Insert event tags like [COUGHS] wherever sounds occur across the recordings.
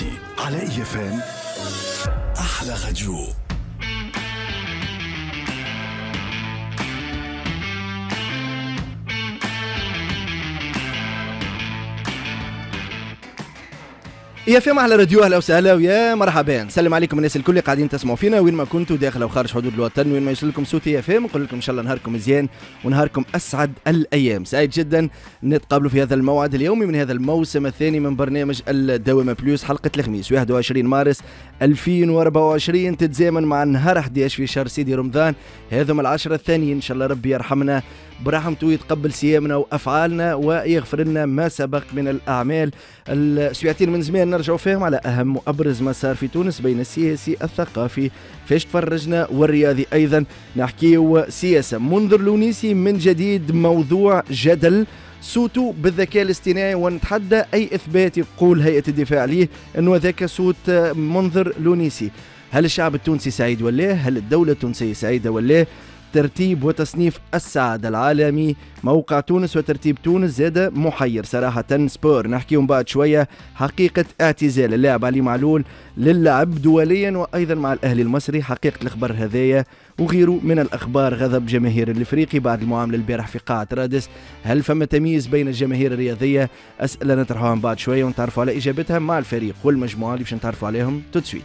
العريسي على إيفان أحلى راديو يا فيهم على راديو اهلا وسهلا ويا مرحبا نسلم عليكم الناس الكل قاعدين تسمعوا فينا وين ما كنتوا داخل او خارج حدود الوطن وين ما يوصل لكم صوتي يا فيهم نقول لكم ان شاء الله نهاركم مزيان ونهاركم اسعد الايام سعيد جدا نتقابلوا في هذا الموعد اليومي من هذا الموسم الثاني من برنامج الدوامه بلوس حلقه الخميس 21 مارس 2024 تتزامن مع نهار 11 في شهر سيدي رمضان هذم العشرة الثانية ان شاء الله ربي يرحمنا برحمته يتقبل صيامنا وافعالنا ويغفر لنا ما سبق من الاعمال السويعتين من زمان نرجعوا فيهم على اهم وابرز ما صار في تونس بين السياسي الثقافي فاش تفرجنا والرياضي ايضا نحكيو سياسه منذر لونيسي من جديد موضوع جدل صوته بالذكاء الاصطناعي ونتحدى اي اثبات يقول هيئه الدفاع عليه انه ذاك صوت منذر لونيسي هل الشعب التونسي سعيد ولا هل الدوله التونسيه سعيده ولا ترتيب وتصنيف السعد العالمي موقع تونس وترتيب تونس زاد محير صراحة سبور نحكي من بعد شوية حقيقة اعتزال اللاعب علي معلول للعب دوليا وأيضا مع الأهلي المصري حقيقة الخبر هذايا وغيره من الأخبار غضب جماهير الإفريقي بعد المعاملة البارح في قاعة رادس هل فما تمييز بين الجماهير الرياضية أسئلة نطرحوها من بعد شوية ونتعرفوا على إجابتها مع الفريق والمجموعة اللي باش نتعرفوا عليهم توت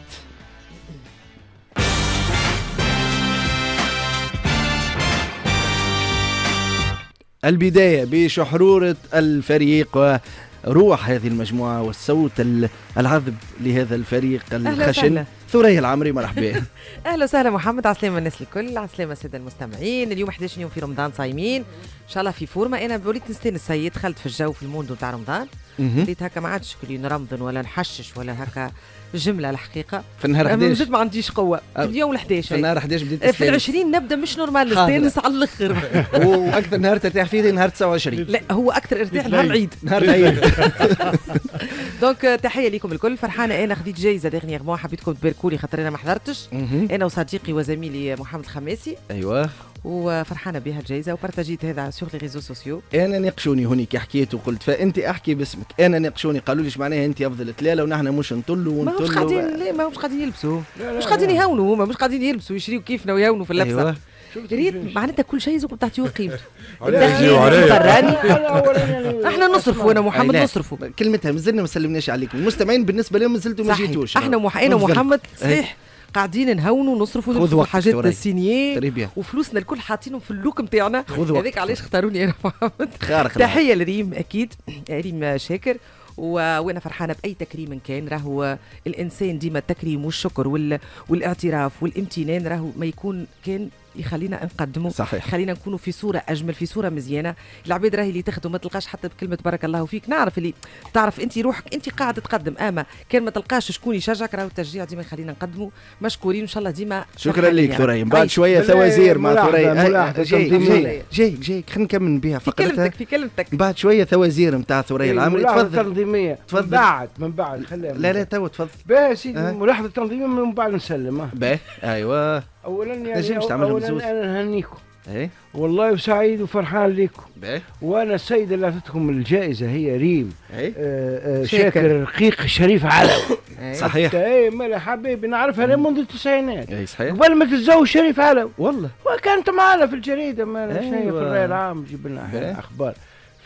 البداية بشحرورة الفريق روح هذه المجموعة والصوت العذب لهذا الفريق الخشن ثريا العمري مرحبا [LAUGHS] اهلا وسهلا محمد عسلامة الناس الكل عسلامة السادة المستمعين اليوم 11 يوم في رمضان صايمين ان شاء الله في فورمة انا وليت نستنى السيد دخلت في الجو في الموندو تاع رمضان وليت هكا ما عادش كل يوم نرمضن ولا نحشش ولا هكا جمله الحقيقه في النهار 11 من جد ما عنديش قوه أه، في اليوم 11 في النهار 11 بديت أه، في ال 20 نبدا مش نورمال نستانس على الاخر واكثر نهار ترتاح فيه نهار 29 لا هو اكثر ارتاح نهار العيد نهار العيد دونك [LAUGHS] euh, تحيه لكم الكل فرحانه انا خديت جايزه مو حبيتكم تباركوا لي خاطر انا ما حضرتش انا وصديقي وزميلي محمد الخماسي ايوه وفرحانه بها الجائزه وبارتاجيت هذا سوغ لي ريزو سوسيو انا ناقشوني كي حكيت وقلت فانت احكي باسمك انا ناقشوني قالوا ليش معناها انت افضل تلاله ونحن مش نطلوا ونطلوا مش قاعدين لا ما مش قاعدين يلبسوا مش قاعدين يهونوا هما مش قاعدين يلبسوا يشريوا كيفنا ويهونوا في اللبسه أيوة. يا ريت معناتها كل شيء زوك بتعطيه قيمته احنا نصرفوا انا محمد نصرفوا كلمتها مازلنا ما سلمناش عليكم المستمعين بالنسبه لهم ما زلتوا ما جيتوش احنا انا محمد صحيح قاعدين نهونوا نصرفوا في حاجات السينيه طيب وفلوسنا الكل حاطينهم في اللوك نتاعنا هذاك علاش اختاروني انا فهمت تحيه لريم اكيد ريم شاكر وانا فرحانه باي تكريم كان راهو الانسان ديما التكريم والشكر وال... والاعتراف والامتنان راهو ما يكون كان يخلينا نقدموا صحيح. خلينا نكونوا في صوره اجمل في صوره مزيانه العباد راهي اللي تخدم ما تلقاش حتى بكلمه بارك الله فيك نعرف اللي تعرف انت روحك انت قاعد تقدم اما كان ما تلقاش شكون يشجعك راهو التشجيع ديما خلينا نقدموا مشكورين ان شاء الله ديما شكرا لك ثريا يعني. بعد شويه ثوازير مع ثريا آه، جاي جاي خلينا نكمل بها في كلمتك في كلمتك بعد شويه ثوازير نتاع ثريا العمري إيه، تفضل تنظيميه تفضل من بعد من بعد خليها لا لا تو تفضل باهي سيدي أه؟ ملاحظه تنظيميه من بعد نسلم باهي ايوه اولا يعني مش تعملها اولا انا نهنيكم ايه والله وسعيد وفرحان لكم بايه وانا السيده اللي اعطتكم الجائزه هي ريم ايه آه, آه، شاكر رقيق شريف علوي ايه صحيح ايه مالي حبيبي نعرفها ريم منذ التسعينات ايه صحيح قبل ما تتزوج شريف علوي والله وكانت معنا في الجريده ما ايه شنو في الراي العام لنا اخبار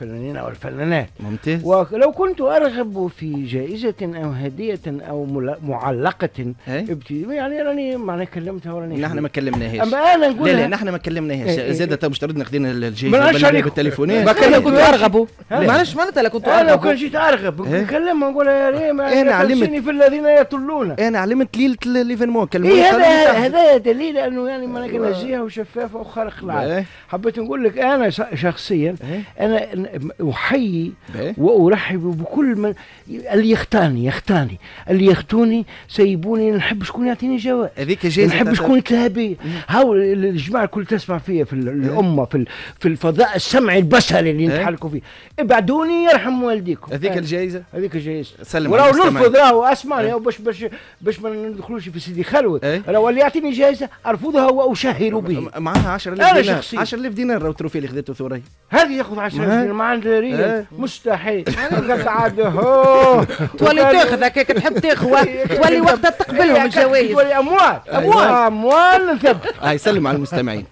الفنانين أو الفنانات ممتاز ولو كنت أرغب في جائزة أو هدية أو معلقة إيه؟ ابتدي يعني راني معناها كلمتها وراني نحن ما كلمناهاش أما أنا نقول لا لا نحن ما كلمناهاش إيه، إيه، زاد مش تردنا خدينا الجائزة بالتليفونات ما كنت أرغب معلش معناتها انا كنت أرغب أنا كان جيت أرغب نكلمها نقول يا ريم أنا علمت في الذين يطلون أنا علمت ليلة الإيفينمون ايه هذا هذا دليل أنه يعني معناها نجيها وشفافة وخارق العادة حبيت نقول لك أنا شخصيا أنا أحيي وأرحب بكل من اللي يختاني يختاني اللي يختوني سيبوني نحب شكون يعطيني جواب هذيك جايزة نحب شكون يتلهى هاو الجماعة الكل تسمع فيا في إيه. الأمة في في الفضاء السمعي البصري اللي إيه. نتحركوا فيه ابعدوني يرحم والديكم هذيك إيه. الجائزة هذيك الجائزة سلم ولو نرفض راهو اسمعني باش باش باش ما ندخلوش في سيدي خلوي راهو اللي يعطيني جائزة أرفضها وأشهر به معاها 10000 دينار 10000 دينار التروفي اللي خذته ثوري هذه ياخذ 10000 دينار ما عندي ريال مستحيل [LAUGHS] انا قاعد هو تولي تاخذ هكاك تحب تاخذ [LAUGHS] إيه، تولي وقتها تقبلهم إيه، الجوائز تولي اموال اموال اموال ثبت [LAUGHS] هاي سلم على المستمعين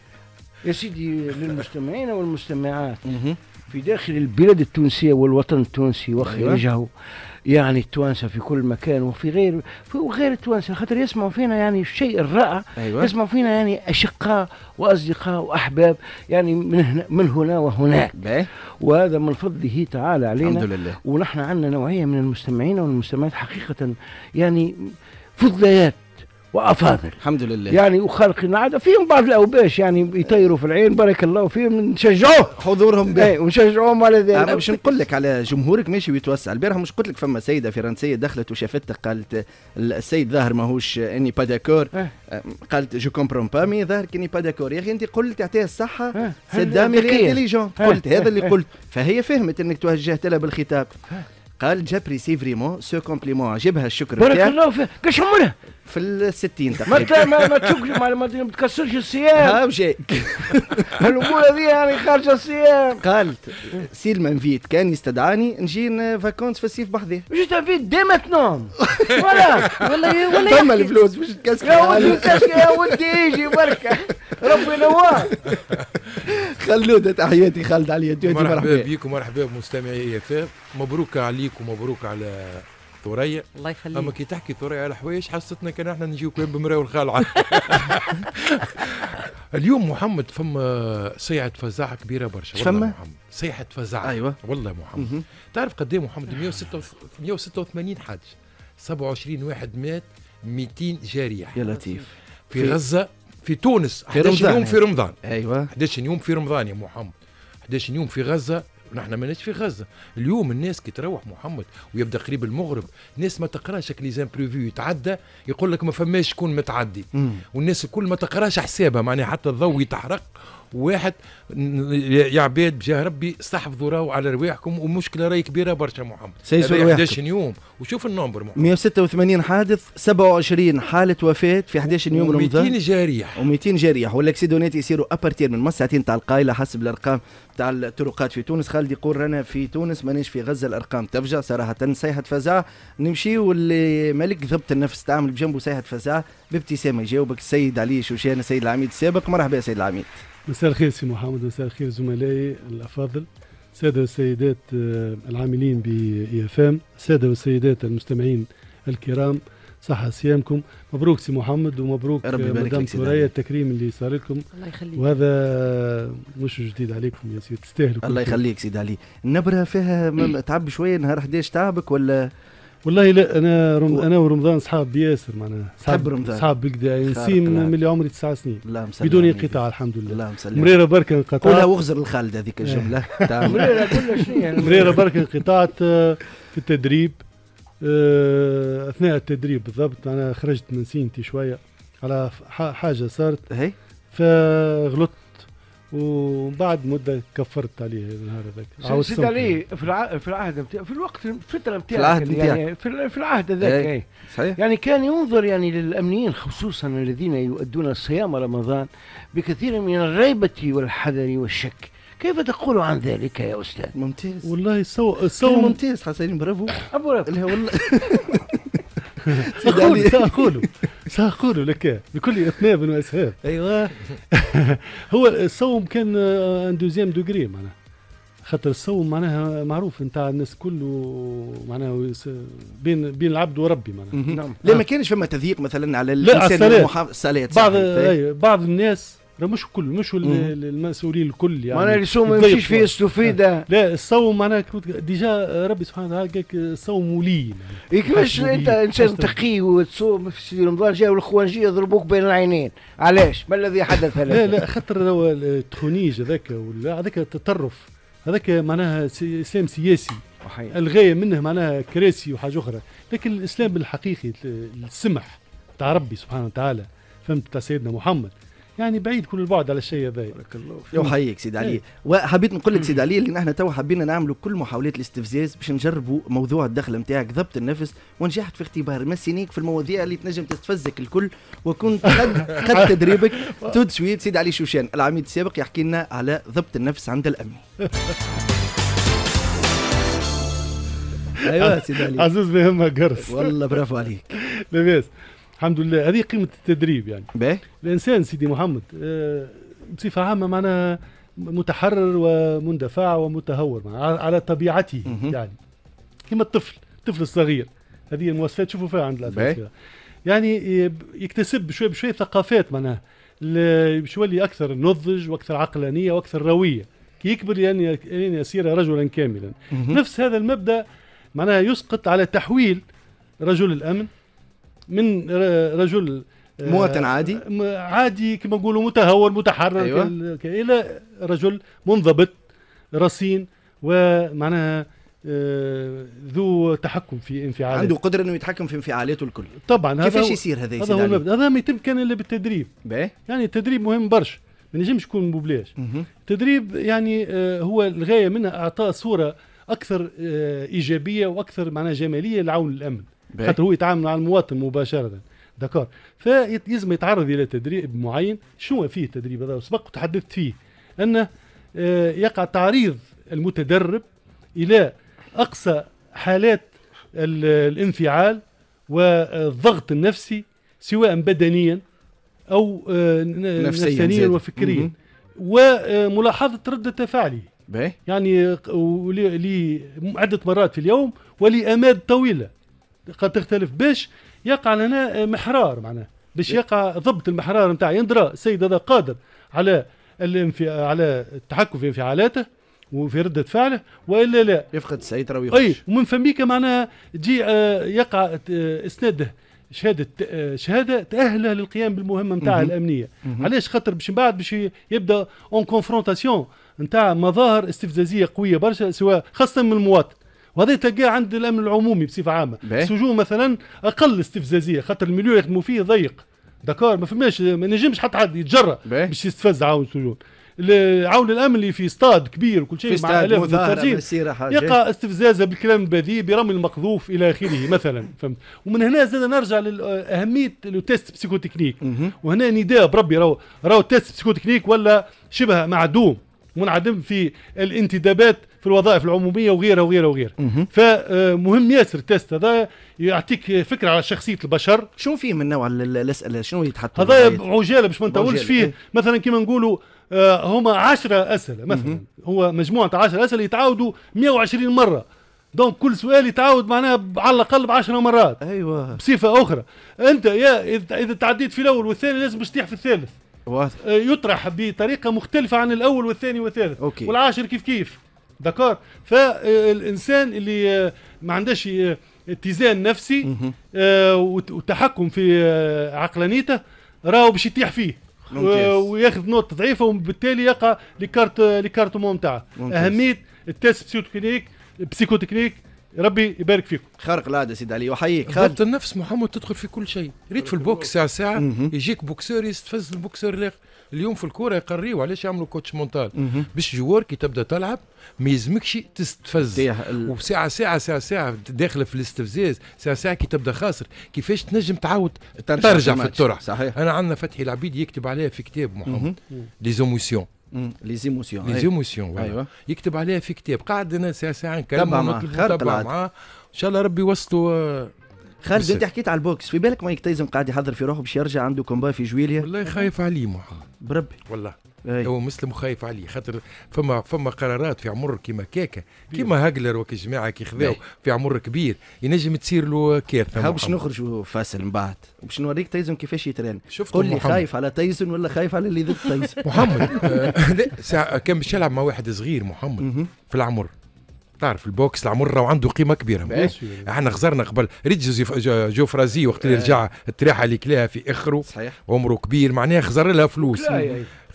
يا سيدي للمستمعين والمستمعات في داخل البلاد التونسيه والوطن التونسي وخارجه يعني التوانسه في كل مكان وفي غير وغير التوانسه خاطر يسمعوا فينا يعني الشيء الرائع أيوة. يسمعوا فينا يعني اشقاء واصدقاء واحباب يعني من هنا من هنا وهناك بيه. وهذا من فضله تعالى علينا الحمد لله ونحن عندنا نوعيه من المستمعين والمستمعات حقيقه يعني فضليات وافاضل الحمد لله يعني وخلق عاده فيهم بعض الاوباش يعني يطيروا في العين بارك الله فيهم نشجعوه حضورهم به ايه ونشجعوهم على ذلك انا باش نقول لك على جمهورك ماشي ويتوسع البارح مش قلت لك فما سيده فرنسيه دخلت وشافتك قالت السيد ظاهر ماهوش اني با داكور اه. قالت جو كومبرون با مي ظاهر اني با داكور يا اخي انت قلت اعطيها الصحه اه. سدام انتيليجونت قلت اه. هذا اللي إيه. قلت فهي فهمت انك توجهت لها بالخطاب إيه. قال جابري فريمون سو كومبليمون عجبها الشكر بارك الله فيك كاش عمرها في الستين تقريبا ما ما ما تكسرش الصيام ها مشاك [LAUGHS] الامور هذه يعني خارجه الصيام قالت سي المنفيت كان يستدعاني نجي فاكونس في الصيف بحذي مش تنفيت ديما تنام ولا ولا ولا فما الفلوس مش تكسر يا ودي يا ودي يجي بركه ربي نوار [LAUGHS] خلود تحياتي خالد علي مرحبا بيكم مرحبا بمستمعي اف مبروك عليك ومبروك على ثريا الله يخليك اما كي تحكي ثريا على حوايج حستنا كان احنا نجيو كلام بمراو والخالعه [LAUGHS] اليوم محمد فما صيحة فزاعة كبيرة برشا فما محمد صيحة فزاعة أيوة والله محمد م-م. تعرف قد ايه محمد 186 حادث 27 واحد مات 200 جريح يا لطيف في, في غزة في تونس 11 يوم في رمضان ايوه 11 يوم في رمضان يا محمد 11 يوم في غزة نحن ماناش في غزه اليوم الناس كي تروح محمد ويبدا قريب المغرب ناس ما تقراش لي بريفيو يتعدى يقول لك ما فماش شكون متعدي والناس الكل ما تقراش حسابها معناها حتى الضوء يتحرق واحد يا عباد بجاه ربي استحفظوا راهو على رواحكم ومشكله راهي كبيره برشا محمد سي 11 يوم وشوف النمبر محمد 186 حادث 27 حاله وفاه في 11 يوم رمضان 200 جريح و200 جريح والاكسيدونات يصيروا ابارتير من مساعتين تاع القايله حسب الارقام تاع الطرقات في تونس خالد يقول رانا في تونس مانيش في غزه الارقام تفجع صراحه صيحه فزاع نمشي واللي ملك ضبط النفس تعمل بجنبه صيحه فزاع بابتسامه يجاوبك السيد علي شوشان السيد العميد السابق مرحبا يا سيد العميد مساء الخير سي محمد مساء الخير زملائي الافاضل الساده والسيدات آه، العاملين ب اف ام الساده والسيدات المستمعين الكرام صحة صيامكم مبروك سي محمد ومبروك مدام سوريا التكريم اللي صار لكم الله يخليك وهذا مش جديد عليكم يا سيدي تستاهلوا الله يخليك سيدي علي النبرة فيها [CLEARS THROAT] تعب شوية نهار 11 تعبك ولا والله لا انا رم... و... انا ورمضان اصحاب ياسر معناها صحاب رمضان اصحاب بكدا يعني نسيم ملي عمري تسع سنين لا بدون انقطاع الحمد لله لا مسلم مريره برك انقطعت قولها واغزر الخالد هذيك إيه. الجمله [LAUGHS] مريره كل شيء يعني. مريره برك انقطعت آه، في التدريب آه، اثناء التدريب بالضبط انا خرجت من سينتي شويه على حاجه صارت هي فغلطت وبعد مده كفرت عليه النهار هذاك زيد عليه في الع... في العهد في الوقت الفتره بتاعك في العهد يعني في, في العهد هذاك ايه. يعني. صحيح يعني كان ينظر يعني للامنيين خصوصا الذين يؤدون صيام رمضان بكثير من الريبه والحذر والشك كيف تقول عن ذلك يا استاذ ممتاز والله سو سو ممتاز حسين يعني، برافو ابو والله [LAUGHS] اقول علي [LAUGHS] سأقول لك بكل اطناب واسهاب ايوه [LAUGHS] هو الصوم كان ان دوزيام دوغري معناها خاطر الصوم معناها معروف نتاع الناس كله معناها بين بين العبد وربي معناها نعم لا ما كانش فما تضييق مثلا على الانسان المحافظ الصلاه بعض بعض الناس راه مش كل مش المسؤولين الكل يعني معناها الصوم ما يمشيش فيه استفيدة آه. لا الصوم معناها ديجا ربي سبحانه وتعالى قال الصوم ولي يعني إيه، كيفاش انت انسان تقي وتصوم في سيدي رمضان جاوا الخوانجيه يضربوك بين العينين علاش؟ ما الذي حدث لك؟ لا لا خاطر التخونيج هذاك ولا هذاك التطرف هذاك معناها اسلام سياسي وحيح. الغايه منه معناها كراسي وحاجه اخرى لكن الاسلام الحقيقي السمح تاع ربي سبحانه وتعالى فهمت تاع سيدنا محمد يعني بعيد كل البعد على الشيء هذا بارك الله فيك يحييك سيدي علي إيه. وحبيت نقول لك سيدي علي اللي نحن تو حبينا نعملوا كل محاولات الاستفزاز باش نجربوا موضوع الدخل نتاعك ضبط النفس ونجحت في اختبار مسينيك في المواضيع اللي تنجم تستفزك الكل وكنت قد [LAUGHS] قد تدريبك تود سويت سيدي علي شوشان العميد السابق يحكي لنا على ضبط النفس عند الامن [LAUGHS] ايوه سيدي علي عزوز بهمها قرص والله برافو عليك لاباس الحمد لله هذه قيمه التدريب يعني باهي الانسان سيدي محمد آه، بصفه عامه معناها متحرر ومندفع ومتهور على طبيعته يعني كما الطفل الطفل الصغير هذه المواصفات تشوفوا فيها عند الاطفال يعني آه، يكتسب بشويه بشويه ثقافات معناها باش يولي اكثر نضج واكثر عقلانيه واكثر رويه كي يكبر لان يعني،, يعني يصير رجلا كاملا نفس هذا المبدا معناها يسقط على تحويل رجل الامن من رجل آه، مواطن عادي عادي كما نقولوا متهور متحرر أيوة. الى رجل منضبط رصين ومعناها آه، ذو تحكم في انفعالاته عنده قدره انه يتحكم في انفعالاته الكل طبعا كيفاش يصير هذا هذا هو المبدا هذا ما يتم كان الا بالتدريب بيه؟ يعني التدريب مهم برشا ما نجمش يكون ببلاش التدريب يعني آه، هو الغايه منه اعطاء صوره اكثر ايجابيه واكثر معناها جماليه لعون الامن خاطر هو يتعامل مع المواطن مباشره دكار فيلزم يتعرض الى تدريب معين شنو فيه التدريب هذا سبق وتحدثت فيه انه آه، يقع تعريض المتدرب الى اقصى حالات الانفعال والضغط النفسي سواء بدنيا او آه، نفسيا, نفسيا وفكريا م -م. وملاحظه رده فعله يعني لي عده مرات في اليوم ولاماد طويله قد تختلف باش يقع لنا محرار معناه باش يقع ضبط المحرار نتاع يندرى السيد هذا قادر على على التحكم في انفعالاته وفي ردة فعله والا لا يفقد السيطرة ويخش اي ومن فميك معناها تجي آه، يقع اسناده شهاده شهاده تاهله للقيام بالمهمه نتاع الامنيه علاش خاطر باش من بعد باش يبدا اون كونفرونتاسيون نتاع مظاهر استفزازيه قويه برشا سواء خاصه من المواطن وهذا تلقاه عند الامن العمومي بصفه عامه السجون مثلا اقل استفزازيه خاطر اللي يخدموا فيه ضيق داكور ما فماش ما نجمش حتى حد يتجرى باش يستفز عاون السجون عاون الامن اللي في استاد كبير وكل شيء مع الاف المترجمين يقع استفزازه بالكلام البذيء برمي المقذوف الى اخره [LAUGHS] مثلا فهمت ومن هنا زاد نرجع لاهميه التيست بسيكوتكنيك وهنا نداء بربي راهو راهو التيست بسيكوتكنيك ولا شبه معدوم منعدم في الانتدابات في الوظائف العموميه وغيرها وغيرها وغيرها فمهم ياسر التيست هذا يعطيك فكره على شخصيه البشر شنو فيه من نوع الاسئله شنو يتحط هذا عجاله باش ما نطولش فيه إيه. مثلا كما نقولوا آه، هما 10 اسئله مثلا هو مجموعه 10 اسئله يتعاودوا 120 مره دونك كل سؤال يتعاود معناها على الاقل ب 10 مرات ايوه بصفه اخرى انت يا اذا تعديت في الاول والثاني لازم باش تطيح في الثالث واضح آه، يطرح بطريقه مختلفه عن الاول والثاني والثالث أوكي. والعاشر كيف كيف دكار فالانسان اللي آه، ما عندهش آه، اتزان نفسي آه، وتحكم في عقلانيته راهو باش يطيح فيه وياخذ نقطه ضعيفه وبالتالي يقع لكارت مون تاعه اهميه التست بسيكوتكنيك بسيكوتكنيك ربي يبارك فيكم خارق العاده سيد علي وحييك ضبط النفس محمد تدخل في كل شيء ريت في البوكس ساعه ساعه يجيك بوكسور يستفز البوكسور الاخر اليوم في الكوره يقريوا علاش يعملوا كوتش مونتال باش جوار كي تبدا تلعب ما يلزمكش تستفز ال... وساعه ساعه ساعه ساعه داخله في الاستفزاز ساعه ساعه كي تبدا خاسر كيفاش تنجم تعاود ترجع, ترجع في الطرح صحيح انا عندنا فتحي العبيد يكتب عليها في كتاب محمد لي ليزيموسيون لي زيموسيون لي زيموسيون أيوة. يكتب عليها في كتاب قاعد انا ساعه ساعه نكلم تبع معاه ان شاء الله ربي يوصلوا خالد انت حكيت على البوكس في بالك مايك تايزن قاعد يحضر في روحه باش يرجع عنده كومبا في جويليا والله خايف عليه محمد بربي والله أي. هو مسلم وخايف عليه خاطر فما فما قرارات في عمر كيما كاكا كيما هاجلر وكي جماعه كي خذاو إيه. في عمر كبير ينجم تصير له كارثه باش نخرجوا فاصل من بعد باش نوريك تايزون كيفاش يتران شفت قول لي خايف على تايزون ولا خايف على اللي ضد تايزون محمد [LAUGHS] آه، كان باش يلعب مع واحد صغير محمد في العمر تعرف البوكس العمره وعنده قيمه كبيره احنا خزرنا قبل جوزيف جوفرازي وقت اللي آه. رجع التريحه اللي كلاها في اخره صحيح عمره كبير معناها خزر لها فلوس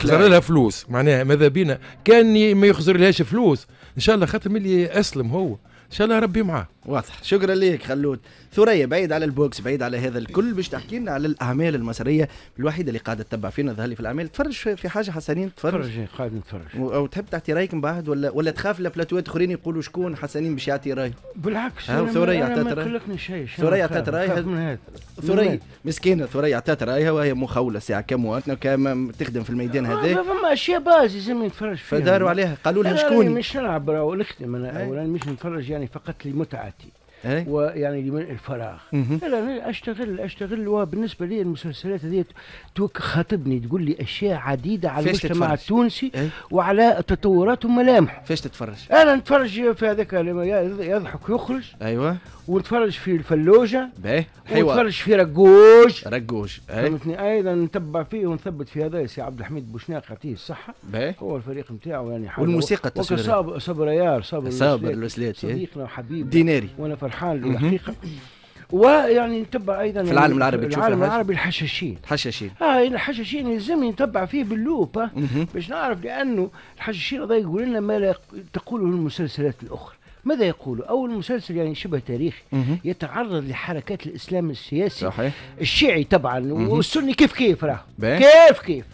خزر لها فلوس معناها ماذا بينا كان ما يخزر لهاش فلوس ان شاء الله خاطر اللي اسلم هو ان شاء الله ربي معاه واضح شكرا لك خلود ثريا بعيد على البوكس بعيد على هذا الكل باش تحكي لنا على الاعمال المصريه الوحيده اللي قاعده تتبع فينا ظهر لي في الاعمال تفرج في حاجه حسنين تفرج تفرج إيه، قاعد نتفرج او تحب تعطي رايك من بعد ولا ولا تخاف لبلاتوات اخرين يقولوا شكون حسنين باش يعطي راي بالعكس ثريا اعطت راي ثريا اعطت راي ثريا مسكينه ثريا اعطت رايها وهي مخوله ساعه كم وقتنا كم تخدم في الميدان آه، هذاك فما اشياء باز لازم نتفرج فيها فداروا عليها قالوا لها آه، شكون مش نلعب نخدم انا اولا مش نتفرج يعني فقط لمتعه حياتي أي؟ ويعني من الفراغ انا اشتغل اشتغل وبالنسبه لي المسلسلات هذه توك خاطبني تقول لي اشياء عديده على المجتمع التونسي إيه؟ وعلى تطوراته وملامحه فاش تتفرج انا نتفرج في هذاك يضحك يخرج ايوه وتفرج في الفلوجه باهي حيوة وتفرج في رجوش رجوش إيه. فهمتني ايضا نتبع فيه ونثبت في هذا سي عبد الحميد بوشناق يعطيه الصحه باهي هو الفريق نتاعو يعني حلو والموسيقى التصويريه صابر صابر يار صابر صابر إيه. صديقنا وحبيبي ديناري وانا فرحان له الحقيقه ويعني نتبع ايضا في العالم العربي تشوف العالم العربي الحشاشين الحشاشين اه الحشاشين يلزمني نتبع فيه باللوب باش نعرف لانه الحشاشين هذا يقول لنا ما لا تقوله المسلسلات الاخرى ماذا يقول أول مسلسل يعني شبه تاريخي يتعرض لحركات الإسلام السياسي صحيح. الشيعي طبعا والسني كيف كيف راه كيف كيف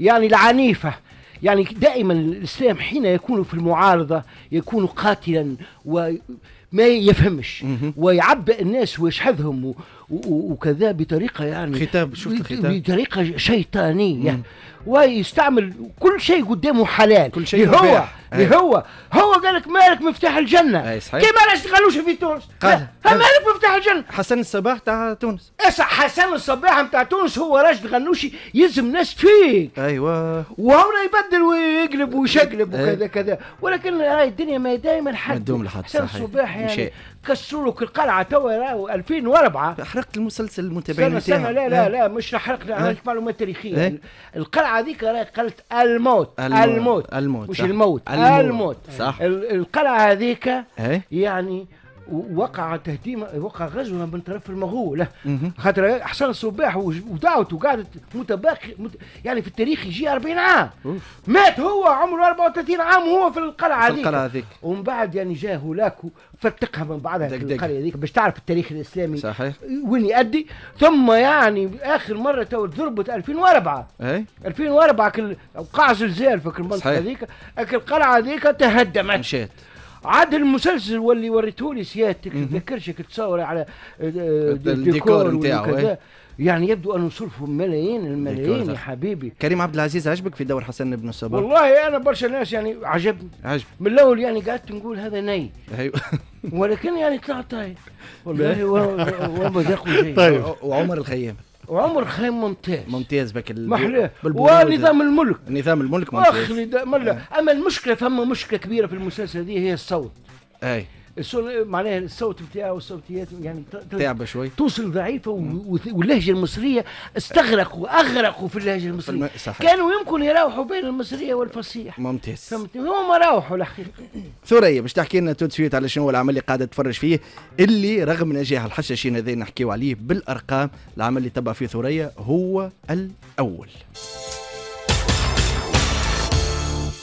يعني العنيفة يعني دائما الإسلام حين يكون في المعارضة يكون قاتلا وما يفهمش ويعبئ الناس ويشحذهم وكذا بطريقه يعني ختاب شفت الختاب بطريقه شيطانيه مم. ويستعمل كل شيء قدامه حلال كل شيء هو اللي إيه. هو هو قال لك مالك مفتاح الجنه اي صحيح كيما لا تغلوش في تونس قال مالك مفتاح الجنه حسن الصباح تاع تونس اسا إيه، حسن الصباح نتاع تونس هو راجل غنوشي يلزم ناس فيك ايوه وهو يبدل ويقلب ويشقلب إيه. وكذا كذا ولكن هاي الدنيا ما دائما حد لحد حسن الصباح يعني كسروا لك القلعه توا 2004 حرقت المسلسل المتابعين سنة, سنة لا لا لا مش حرقت انا لك معلومات تاريخيه ايه؟ القلعه هذيك قالت الموت الموت الموت مش الموت الموت, الموت. صح القلعه هذيك يعني وقع تهديم وقع غزو من طرف المغول خاطر حسن الصباح ودعوته قعدت متباقي مت... يعني في التاريخ يجي 40 عام مات هو عمره 34 عام وهو في القلعه هذيك القلعه هذيك ومن بعد يعني جاء هولاك فتقها من بعدها دك دك. القريه هذيك باش تعرف التاريخ الاسلامي صحيح وين يؤدي ثم يعني اخر مره تو ضربت 2004 اي 2004 كل وقع زلزال في المنطقه هذيك القلعه هذيك تهدمت مشات عاد المسلسل واللي وريتهولي سيادتك تذكرش تصور على الديكور نتاعو يعني يبدو انه صرفوا ملايين الملايين يا حبيبي كريم عبد العزيز عجبك في دور حسن بن الصباح والله انا برشا ناس يعني عجبني عجب من الاول يعني قعدت نقول هذا ني ايوه ولكن يعني طلع طيب والله هو جيد طيب وعمر الخيام وعمر خيم ممتاز ممتاز بك ونظام الملك نظام الملك ممتاز اخ اما المشكله فما مشكله كبيره في المسلسل هذه هي الصوت اي معناها الصوت بتاعه والصوتيات يعني تعب شوي توصل ضعيفه واللهجه المصريه استغرقوا اغرقوا في اللهجه المصريه صحيح. كانوا يمكن يروحوا بين المصريه والفصيح ممتاز فهمتني هما راوحوا الحقيقه ثريا باش تحكي لنا تو على شنو هو العمل اللي قاعده تتفرج فيه اللي رغم نجاح الحشاشين هذي نحكيو عليه بالارقام العمل اللي تبع فيه ثريا هو الاول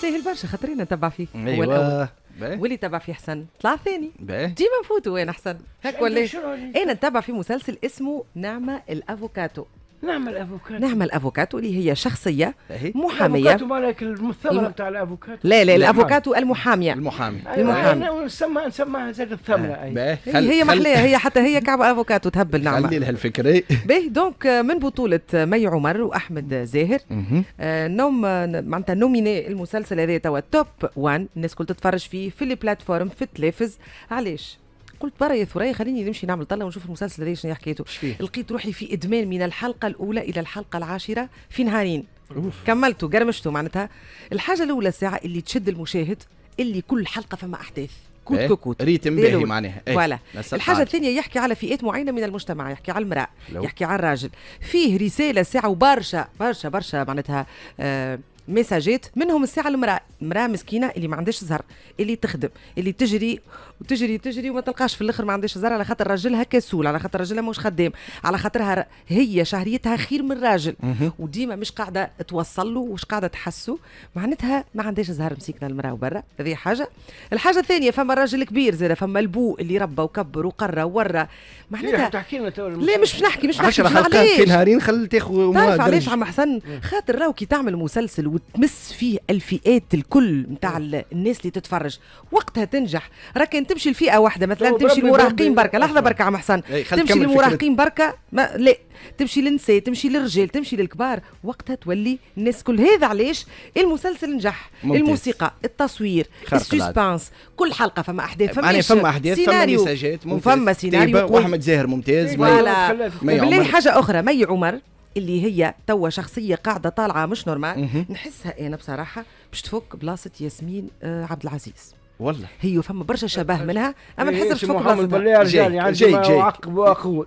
سهل برشا خاطرين نتبع فيه أيوة. هو الاول واللي تبع فيه حسن طلع ثاني ديما نفوتوا وين حسن هيك ولا إيه، انا نتبع في مسلسل اسمه نعمه الافوكاتو نعمل افوكات نعمل افوكاتو اللي هي شخصيه إيه. محاميه الافوكاتو مالك الثمره نتاع الافوكاتو لا لا الافوكاتو المحاميه المحاميه أيوة، المحاميه أيوة، نعم، نسمى نسمى زاد الثمره آه. هي محليه هي حتى هي كعبه افوكاتو تهبل نعمه خلي لها الفكره باهي دونك من بطوله مي عمر واحمد زاهر آه، نوم معناتها نوميني المسلسل هذا توا توب 1 الناس كل تتفرج فيه في البلاتفورم في التلفز علاش قلت برا يا ثريا خليني نمشي نعمل طله ونشوف المسلسل هذا شنو حكيته لقيت روحي في ادمان من الحلقه الاولى الى الحلقه العاشره في نهارين أوف. كملته قرمشته معناتها الحاجه الاولى الساعه اللي تشد المشاهد اللي كل حلقه فما احداث كوت إيه؟ كوت ريتم باهي معناها إيه؟ فوالا الحاجه الثانيه يحكي على فئات معينه من المجتمع يحكي على المراه لو. يحكي على الراجل فيه رساله ساعه وبرشا برشا برشا معناتها آه مساجات منهم الساعه المراه المراه مسكينه اللي ما عندهاش زهر اللي تخدم اللي تجري وتجري تجري وما تلقاش في الاخر ما عندهاش زرع على خاطر راجلها كسول على خاطر راجلها مش خدام على خاطرها هي شهريتها خير من الراجل وديما مش قاعده توصل له ومش قاعده تحسه معناتها ما عندهاش زهر مسكنه المراه وبرا هذه حاجه الحاجه الثانيه فما راجل كبير زاد فما البو اللي ربى وكبر وقرى وورى معناتها إيه، تحكي لنا لا مش نحكي مش نحكي علاش في نهارين خلي ياخذ تعرف علاش عم حسن خاطر راهو كي تعمل مسلسل وتمس فيه الفئات الكل نتاع الناس اللي تتفرج وقتها تنجح راك انت تمشي لفئه واحده مثلا تمشي للمراهقين بركه لحظه أيوة. بركه عم حسن إيه، تمشي للمراهقين بركه ما لا تمشي للنساء تمشي للرجال تمشي للكبار وقتها تولي الناس كل هذا علاش المسلسل نجح ممتاز. الموسيقى التصوير السسبانس كل حلقه فما احداث فما يعني فما احداث فما مساجات وفما سيناريو واحمد زاهر ممتاز طيب. ولا بالله حاجه اخرى مي عمر اللي هي توا شخصية قاعدة طالعة مش نورمال نحسها أنا بصراحة باش تفك بلاصة ياسمين آه، عبد العزيز والله هي فما برشا شبه منها اما نحسب شفوك بلاصتها جاي جاي يعني جاي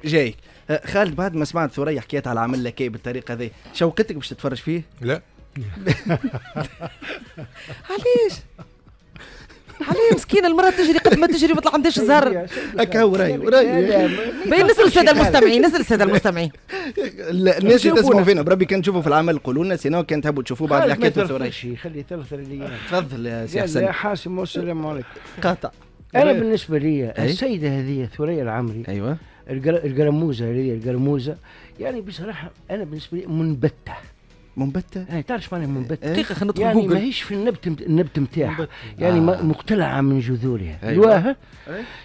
جاي أه، خالد بعد ما سمعت ثريا حكيت على عمل لك إيه بالطريقه ذي شوقتك باش تتفرج فيه؟ لا [LAUGHS] علاش؟ علاه مسكينه المراه تجري قد ما تجري ما عندهاش زهر هكا هو راي راي باهي نسال الساده المستمعين نسال الساده المستمعين الناس اللي تسمعوا فينا بربي كان تشوفوا في العمل قولوا لنا سينو كان تحبوا تشوفوا بعد الحكايات الثوريه خلي ثلاثة لي تفضل يا سي حسن يا حاسم والسلام عليكم قاطع انا بالنسبه لي السيده هذه ثريا العمري ايوه القرموزه هذه القرموزه يعني بصراحه انا بالنسبه لي منبته منبته؟ يعني تعرف معناها منبته؟ إيه؟ دقيقه خلينا ندخل يعني ماهيش في النبت النبت نتاعها يعني آه. مقتلعه من جذورها أيوة. أيوة.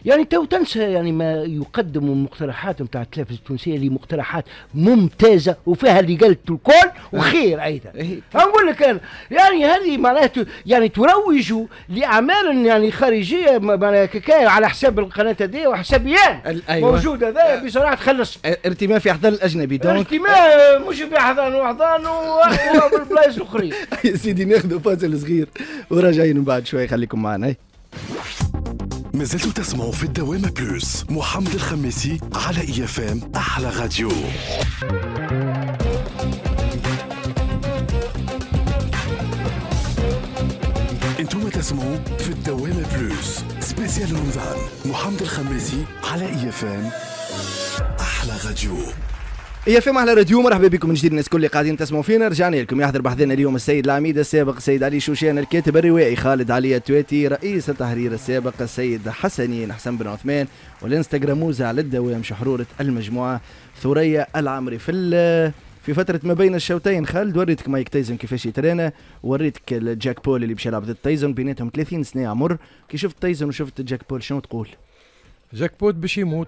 يعني تو تنسى يعني ما يقدم مقترحات نتاع التلفزه التونسيه اللي مقترحات ممتازه وفيها اللي قالت الكل إيه. وخير ايضا نقول لك انا يعني هذه معناته يعني تروج لاعمال يعني خارجيه معناها على حساب القناه دي وحساب يعني أيوة. موجود هذا آه. بصراحه تخلص ارتماء في احضان الاجنبي دونك ارتماء مش في احضان واحضان و بالبلايص الاخرين [LAUGHS] يا سيدي ناخذ فاصل صغير وراجعين من بعد شوي خليكم معنا مازلتوا تسمعوا في الدوامة بلوس محمد الخميسي على اي اف ام احلى راديو انتم تسمعوا في الدوامة بلوس سبيسيال رمضان محمد الخميسي على اي اف ام احلى راديو يا فيهم اهلا راديو مرحبا بكم من جديد الناس الكل اللي قاعدين تسمعوا فينا رجعنا لكم يحضر بحضنا اليوم السيد العميد السابق السيد علي شوشان الكاتب الروائي خالد علي التواتي رئيس التحرير السابق السيد حسنين حسن بن عثمان والانستغراموزة على الدوام شحرورة المجموعة ثريا العمري في في فترة ما بين الشوطين خالد وريتك مايك تايزن كيفاش يترينا وريتك الجاك بول اللي باش يلعب ضد تايزن بيناتهم 30 سنة عمر كي شفت تايزن وشفت جاك بول شنو تقول؟ جاك بول باش يموت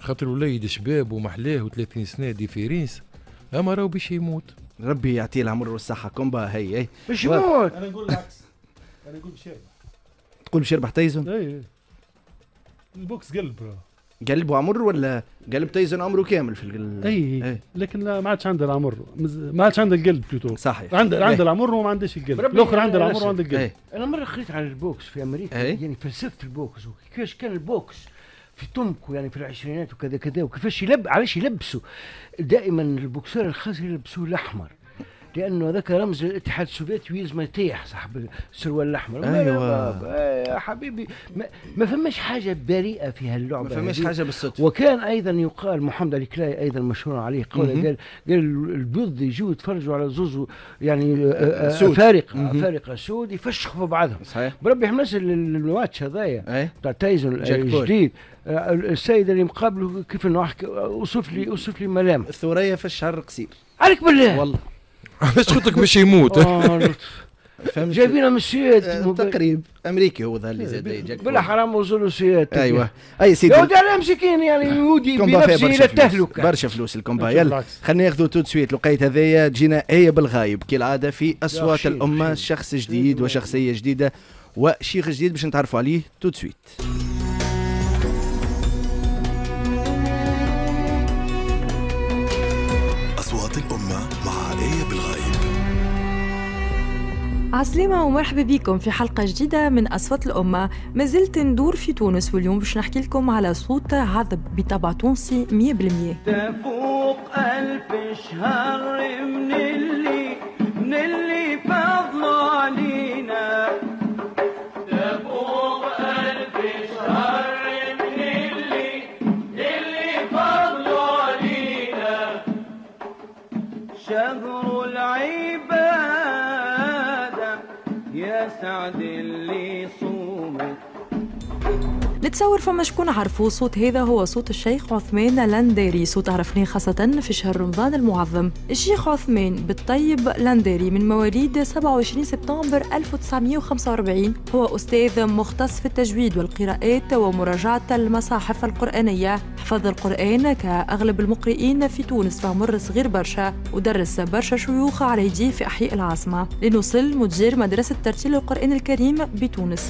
خاطر وليد شباب ومحلاه و30 سنه ديفيرينس اما راهو باش يموت ربي يعطيه العمر والصحه كومبا هي هي باش يموت انا نقول العكس انا نقول باش يربح تقول باش يربح تايزون؟ اي إيه. البوكس قلب راه قلب عمر ولا قلب تايزون عمره كامل في القلب اي أي. إيه. لكن لا ما عادش عنده العمر ما عادش عنده القلب بلوتو صحيح عنده إيه. عنده العمر وما عندهش القلب الاخر عنده العمر وعنده القلب انا مره قريت على البوكس في امريكا أي. يعني فلسفه البوكس وكيفاش كان البوكس في تمكو يعني في العشرينات وكذا كذا وكيفاش يلب علاش يلبسوا دائما البوكسير الخاسر يلبسوه الاحمر لانه هذاك رمز الاتحاد السوفيتي ما يطيح صاحب السروال الاحمر ايوه يا إيه، حبيبي ما, ما فماش حاجه بريئه في هاللعبه ما فماش حاجه بالصدفه وكان ايضا يقال محمد علي كلاي ايضا مشهور عليه قال قال البيض يجوا يتفرجوا على زوز يعني آه، آه، آه، سود. فارق سود يفشخوا في بعضهم صحيح بربي حماس الواتش هذايا إيه. بتاع تايزون الجديد السيد اللي مقابله كيف انه اوصف لي اوصف لي ملامح الثريا في الشهر قصير عليك بالله والله علاش [LAUGHS] قلت لك باش يموت [LAUGHS] آه، فهمت جايبينها من السويد آه، تقريب امريكي هو ظهر زاد جاك بلا حرام وصلوا السويد ايوه اي سيدي يا دار مسكين يعني يودي بنفسه الى التهلكه برشا فلوس الكومبا يلا خلينا ناخذوا تو سويت لقيت هذايا جينا هي بالغايب كالعاده في اصوات الامه شخص جديد وشخصيه جديده وشيخ جديد باش نتعرفوا عليه تو سويت عسلامة ومرحبا بكم في حلقة جديدة من أصوات الأمة ما زلت ندور في تونس واليوم باش نحكي لكم على صوت عذب بطبع تونسي بالمية تفوق ألف شهر من اللي من اللي عن بتصور فما شكون عرفوا صوت هذا هو صوت الشيخ عثمان لانديري صوت عرفناه خاصة في شهر رمضان المعظم الشيخ عثمان بالطيب لانديري من مواليد 27 سبتمبر 1945 هو أستاذ مختص في التجويد والقراءات ومراجعة المصاحف القرآنية حفظ القرآن كأغلب المقرئين في تونس فمر صغير برشا ودرس برشا شيوخ على يديه في أحياء العاصمة لنوصل مدير مدرسة ترتيل القرآن الكريم بتونس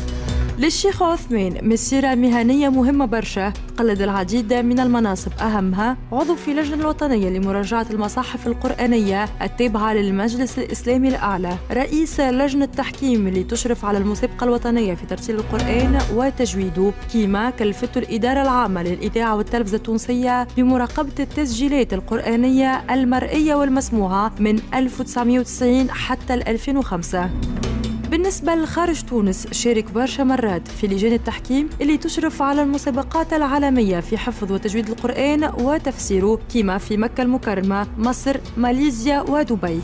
للشيخ عثمان مسيرة مهنية مهمة برشا تقلد العديد من المناصب أهمها عضو في لجنة الوطنية لمراجعة المصاحف القرآنية التابعة للمجلس الإسلامي الأعلى رئيس لجنة التحكيم اللي تشرف على المسابقة الوطنية في ترتيل القرآن وتجويده كما كلفته الإدارة العامة للإذاعة والتلفزة التونسية بمراقبة التسجيلات القرآنية المرئية والمسموعة من 1990 حتى 2005 بالنسبة لخارج تونس شارك برشا مرات في لجان التحكيم اللي تشرف على المسابقات العالمية في حفظ وتجويد القرآن وتفسيره كما في مكة المكرمة مصر ماليزيا ودبي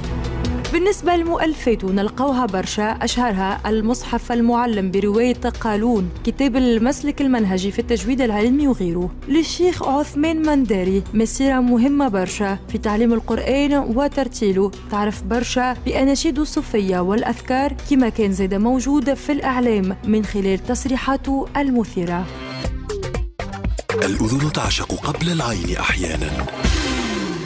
بالنسبة للمؤلفة نلقوها برشا أشهرها المصحف المعلم برواية قالون كتاب المسلك المنهجي في التجويد العلمي وغيره للشيخ عثمان منداري مسيرة مهمة برشا في تعليم القرآن وترتيله تعرف برشا بأناشيده الصوفية والأذكار كما كان زاد موجود في الإعلام من خلال تصريحاته المثيرة الأذن تعشق قبل العين أحيانا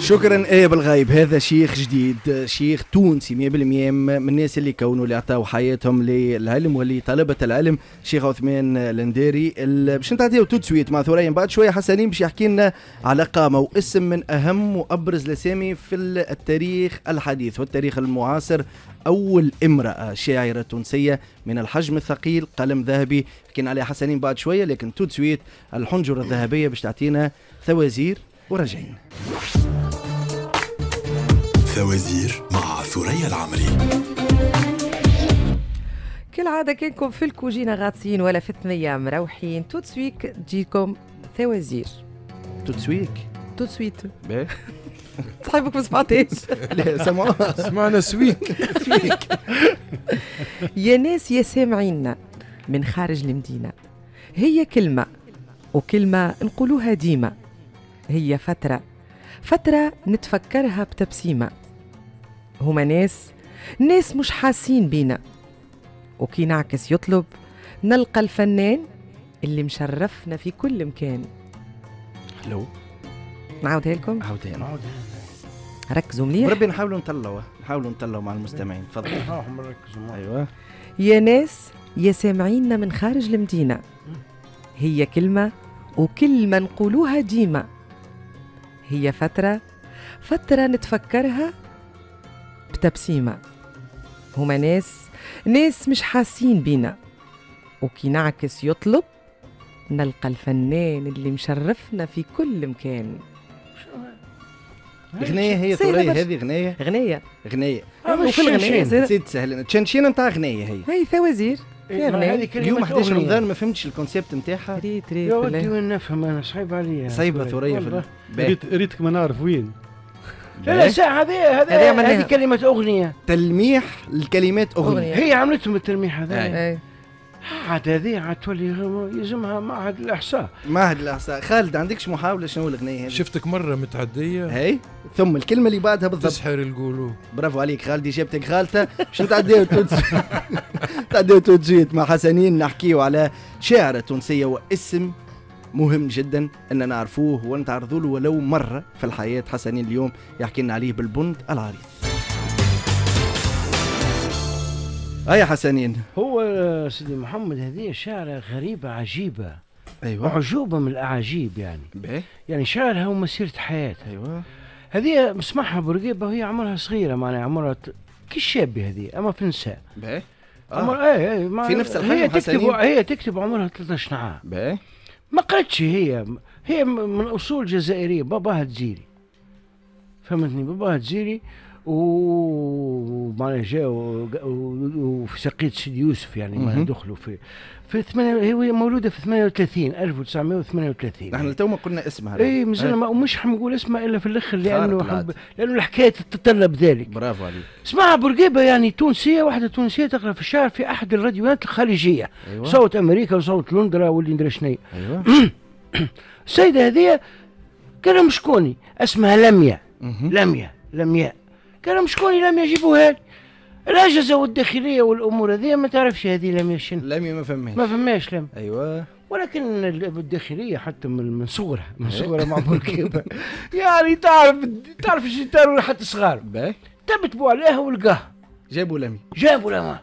شكرا ايه بالغايب هذا شيخ جديد شيخ تونسي 100% من الناس اللي كونوا اللي عطاوا حياتهم للعلم ولطلبه العلم شيخ عثمان لنديري باش نتعداو تو سويت مع ثريا بعد شويه حسنين باش يحكي لنا على قامه واسم من اهم وابرز الاسامي في التاريخ الحديث والتاريخ المعاصر اول امراه شاعره تونسيه من الحجم الثقيل قلم ذهبي حكينا عليها حسنين بعد شويه لكن تو سويت الحنجره الذهبيه باش تعطينا ثوازير وراجعين فوازير مع ثريا العمري كالعادة كانكم في الكوجينة غاطسين ولا في الثنية مروحين توت سويك تجيكم ثوازير توت سويك توت سويت صاحبك ما سمعتيش لا سمعنا سويك سويك يا ناس يا سامعينا من خارج المدينة هي كلمة وكلمة نقولوها ديما هي فترة فترة نتفكرها بتبسيمة هما ناس ناس مش حاسين بينا وكي نعكس يطلب نلقى الفنان اللي مشرفنا في كل مكان حلو نعود لكم عاودها ركزوا مليح ربي نحاولوا نطلعوا نحاولوا نطلعوا مع المستمعين تفضل آه، ايوه يا ناس يا سامعينا من خارج المدينه هي كلمه وكلمه نقولوها ديما هي فترة فترة نتفكرها بتبسيمة هما ناس ناس مش حاسين بينا وكي نعكس يطلب نلقى الفنان اللي مشرفنا في كل مكان غنية هي ثريا هذه غنية غنية غنية وفي الغنية زيد سهل تشنشين نتاع غنية هي هي ثوازير كيرني إيه، اليوم 11 رمضان ما فهمتش الكونسيبت نتاعها ريت ريت يا ودي وين نفهم انا صعيب عليا صعيبة ثريا في ريت ريتك ما نعرف وين لا ساعة هذه هذه هذه كلمة أغنية تلميح لكلمات أغنية هي عملتهم التلميح هذا عاد هذه تولي يلزمها معهد الاحصاء معهد الاحصاء خالد عندكش محاوله شنو الاغنيه هذه شفتك مره متعديه هي ثم الكلمه اللي بعدها بالضبط تسحر القلوب برافو عليك خالدي جابتك خالته باش نتعداو نتعداو تو مع حسنين نحكيو على شاعره تونسيه واسم مهم جدا ان نعرفوه ونتعرضوا له ولو مره في الحياه حسنين اليوم يحكي لنا عليه بالبند العريض اه يا حسنين هو سيدي محمد هذه شعرة غريبة عجيبة ايوه وعجوبة من الاعاجيب يعني بيه؟ يعني شعرها ومسيرة حياتها ايوه هذه مسمعها برقيبة وهي عمرها صغيرة معناها عمرها كي شابة هذه اما في النساء باهي آه. عمر ايه, ايه في نفس هي تكتب هي تكتب عمرها 13 عام باهي ما قرتش هي هي من اصول جزائريه باباها تزيري فهمتني باباها تزيري ومانجا جاو وفي سقيت سيدي يوسف يعني ما دخلوا في في 8 هي مولوده في 38 1938 احنا تو ما قلنا اسمها اي ما ومش حنقول اسمها الا في الاخر لانه لانه الحكايه تتطلب ذلك برافو عليك اسمها برقيبه يعني تونسيه واحده تونسيه تقرا في الشعر في احد الراديوات الخليجيه أيوة. صوت امريكا وصوت لندرا واللي ندري شنو ايوه [CLEARS THROAT] السيده هذه كلام شكوني اسمها لميا لميا لمياء قال لهم شكون لم يجيبوها لي الاجهزه والداخليه والامور هذه ما تعرفش هذه لم شنو لم ما فماش ما فماش لم ايوه ولكن الداخليه حتى من صغرها إيه. من صغرها مع كيما يعني تعرف تعرف الجيتار حتى صغار تبتبوا عليها ولقاها جابوا لمي جابوا لما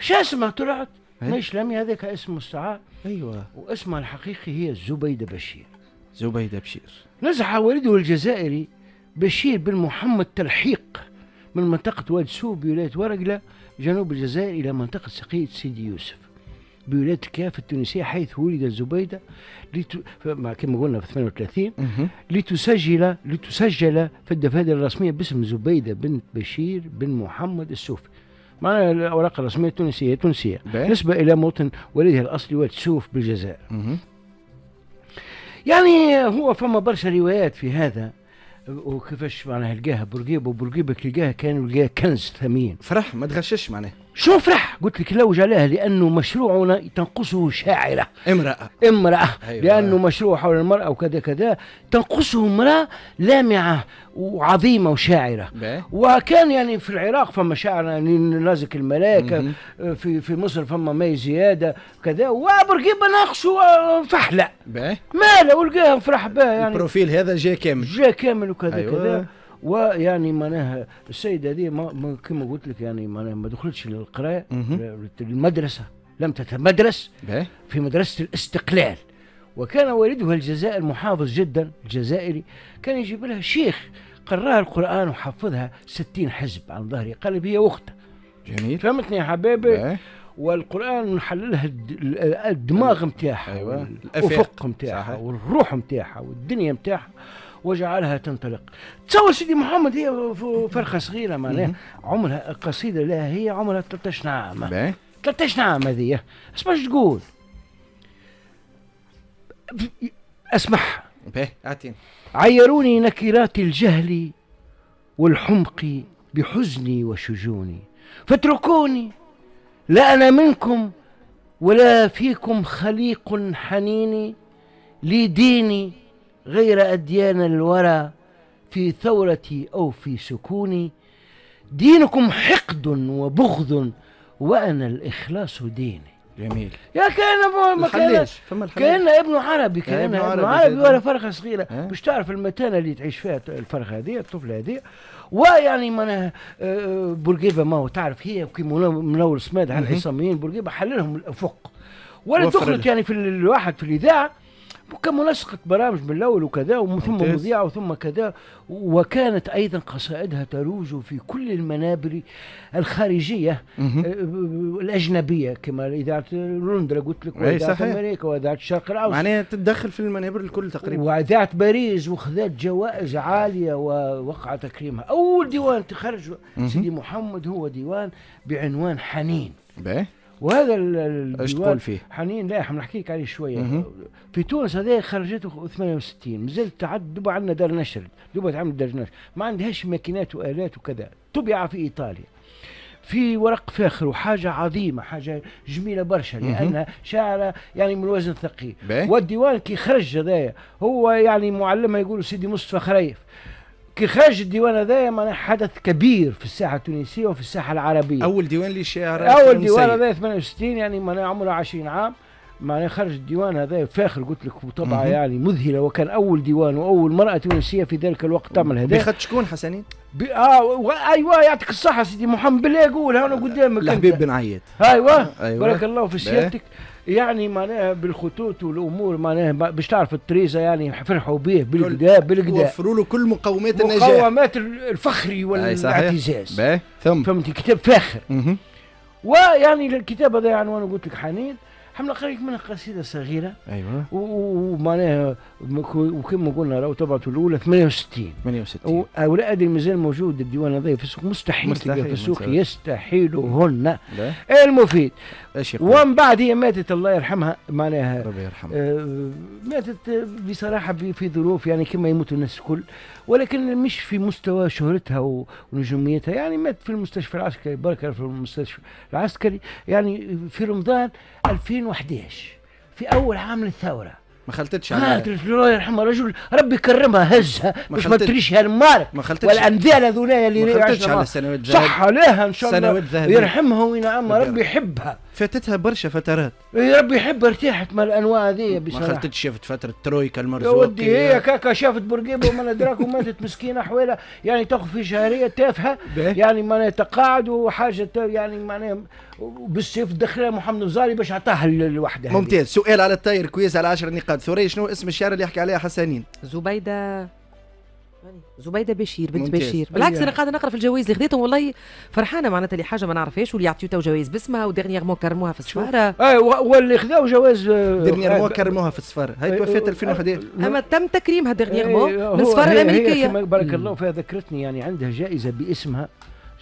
شو اسمها طلعت إيه. مش لمي هذاك اسم مستعار ايوه واسمها الحقيقي هي زبيده بشير زبيده بشير نزح والده الجزائري بشير بن محمد تلحيق من منطقة واد سوق بولاية ورقلة جنوب الجزائر إلى منطقة سقية سيدي يوسف بولاية الكافة التونسية حيث ولد الزبيدة لت... كما قلنا في 38 لتسجل لتسجل في الدفاتر الرسمية باسم زبيدة بنت بشير بن محمد السوفي معناها الأوراق الرسمية التونسية تونسية نسبة إلى موطن والدها الأصلي واد سوف بالجزائر يعني هو فما برشا روايات في هذا وكيفاش معناها لقاها بورقيبه وبورقيبه تلقاها كان لقاها كنز ثمين فرح ما تغشش معناها شو فرح قلت لك لوج عليه لانه مشروعنا تنقصه شاعره امراه امراه أيوة. لانه مشروع حول المراه وكذا كذا تنقصه امراه لامعه وعظيمه وشاعره بيه؟ وكان يعني في العراق فما شاعر يعني نازك الملاك في في مصر فما مي زياده كذا وبرقيبه ناقصه آه، فحله ماله ولقاها فرح بها يعني البروفيل هذا جا كامل جا كامل وكذا أيوة. كذا ويعني معناها السيده هذه كما قلت لك يعني معناها ما دخلتش للقراءه للمدرسه لم تتمدرس في مدرسه الاستقلال وكان والدها الجزائر محافظ جدا الجزائري كان يجيب لها شيخ قراها القرآن وحفظها ستين حزب عن ظهري قلب هي أختها جميل فهمتني يا حبيبي والقرآن نحللها الدماغ نتاعها أيوة. الأفق نتاعها والروح نتاعها والدنيا نتاعها وجعلها تنطلق تصور سيدي محمد هي فرقه صغيره معناها عمرها قصيده لها هي عمرها 13 عام 13 عام هذه اسمعش تقول اسمح عيروني نكرات الجهل والحمق بحزني وشجوني فاتركوني لا أنا منكم ولا فيكم خليق حنيني لديني غير أديان الورى في ثورتي أو في سكوني دينكم حقد وبغض وأنا الإخلاص ديني جميل يا كان ما كان كان ابن عربي كان ابن عربي, ولا فرخه صغيره أه؟ مش تعرف المتانه اللي تعيش فيها الفرخه هذه الطفله هذه ويعني ما آه، بورقيبه ما هو تعرف هي كي منور سماد على العصاميين بورقيبه حللهم الافق ولا دخلت يعني في الواحد في الاذاعه كملصقة برامج من الأول وكذا ومن ثم مذيعة وثم كذا وكانت أيضا قصائدها تروج في كل المنابر الخارجية آه، آه، الأجنبية كما إذاعة لندن قلت لك وإذاعة أمريكا وإذاعة الشرق الأوسط معناها تتدخل في المنابر الكل تقريبا وإذاعة باريس وخذت جوائز عالية ووقع تكريمها أول ديوان تخرج سيدي محمد هو ديوان بعنوان حنين بيه وهذا ايش تقول فيه؟ حنين لا احنا نحكيك عليه شويه مه. في تونس هذا خرجته 68 مازال تعد دوبا عندنا دار نشر دوبا تعمل دار نشر ما عندهاش ماكينات والات وكذا طبع في ايطاليا في ورق فاخر وحاجة عظيمة حاجة جميلة برشا لأنها شاعرة يعني من وزن ثقيل والديوان كي خرج هذايا هو يعني معلمها يقولوا سيدي مصطفى خريف خرج الديوان هذايا معناها حدث كبير في الساحه التونسيه وفي الساحه العربيه اول ديوان لي شعر اول ديوان هذايا 68 يعني معناها عمره 20 عام معناها خرج الديوان هذا فاخر قلت لك بطبعه يعني مذهله وكان اول ديوان واول مراه تونسيه في ذلك الوقت تعمل هذا بخد شكون حسنين؟ اه ايوه يعطيك الصحه سيدي محمد بالله يقول انا قدامك الحبيب بن عياد أيوة،, ايوه بارك الله في سيادتك يعني معناها بالخطوط والامور معناها باش تعرف التريزا يعني فرحوا به بالقدا بالقدا وفروا له كل مقومات النجاح مقومات الفخري والاعتزاز ثم فهمت كتاب فاخر ويعني الكتاب هذا عنوانه يعني قلت لك حنين حنلقى قريت منها قصيده صغيره ايوه ومعناها وكما قلنا راهو طبعته الاولى 68 68 اوراق ادري مازال موجود الديوان هذا في السوق مستحيل, مستحيل في السوق يستحيلهن المفيد ومن بعد هي ماتت الله يرحمها معناها ربي يرحمها آه ماتت بصراحه في ظروف يعني كما يموت الناس الكل ولكن مش في مستوى شهرتها ونجوميتها يعني مات في المستشفى العسكري بركة في المستشفى العسكري يعني في رمضان 2011 في أول عام للثورة ما ما على الله يرحمها رجل ربي كرمها هزها مش ما تريش هالمارك ما خلطتش والانديه هذولا اللي ما خلطتش على سنوات ذهب صح عليها ان شاء الله يرحمها وينعمها ربي يحبها فاتتها برشا فترات يا ربي يحب ارتاحت مع الانواع هذه بصراحه ما خلتش شافت فتره ترويكا المرزوق ودي هي كاكا شافت بورقيبه وما ندراك وماتت مسكينه حوالها يعني تاخذ في شهريه تافهه يعني معناها تقاعد وحاجه يعني معناها بالسيف دخلها محمد الزاري باش عطاها لوحدها ممتاز سؤال على التاير كويس على 10 نقاط ثوري شنو اسم الشعر اللي يحكي عليها حسانين زبيده زبيده بشير بنت ممتاز. بشير أيوة. بالعكس انا قاعده نقرا في الجوائز اللي خديتهم والله فرحانه معناتها اللي حاجه ما نعرفهاش واللي يعطيو تو جوائز باسمها مو كرموها في السفاره اه واللي خداو جوائز آه، مو آه، آه، كرموها في السفاره هاي توفات 2011 اما تم تكريمها مو من السفاره الامريكيه بارك الله فيها ذكرتني يعني عندها جائزه باسمها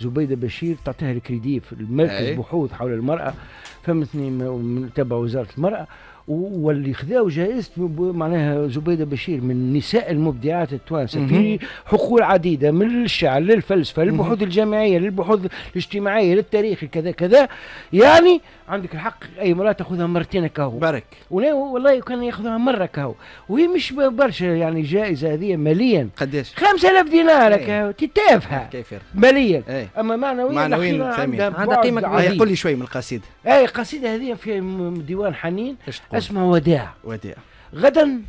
زبيدة بشير تعطيها الكريديف المركز بحوث حول المرأة فهمتني تبع وزارة المرأة واللي خذاو جائزة معناها زبيدة بشير من نساء المبدعات التوانسة في حقول عديدة من الشعر للفلسفة للبحوث الجامعية للبحوث الاجتماعية للتاريخ كذا كذا يعني عندك الحق اي مراه تاخذها مرتين كهو برك والله كان ياخذها مره كهو وهي مش برشا يعني جائزه هذه ماليا قداش 5000 دينار كهو تتافهه ماليا ايه. اما معنويا معنويا عندها قيمه كبيره إيه، قول لي شوي من القصيده اي القصيده هذه في ديوان حنين اسمها وداع وداع غدا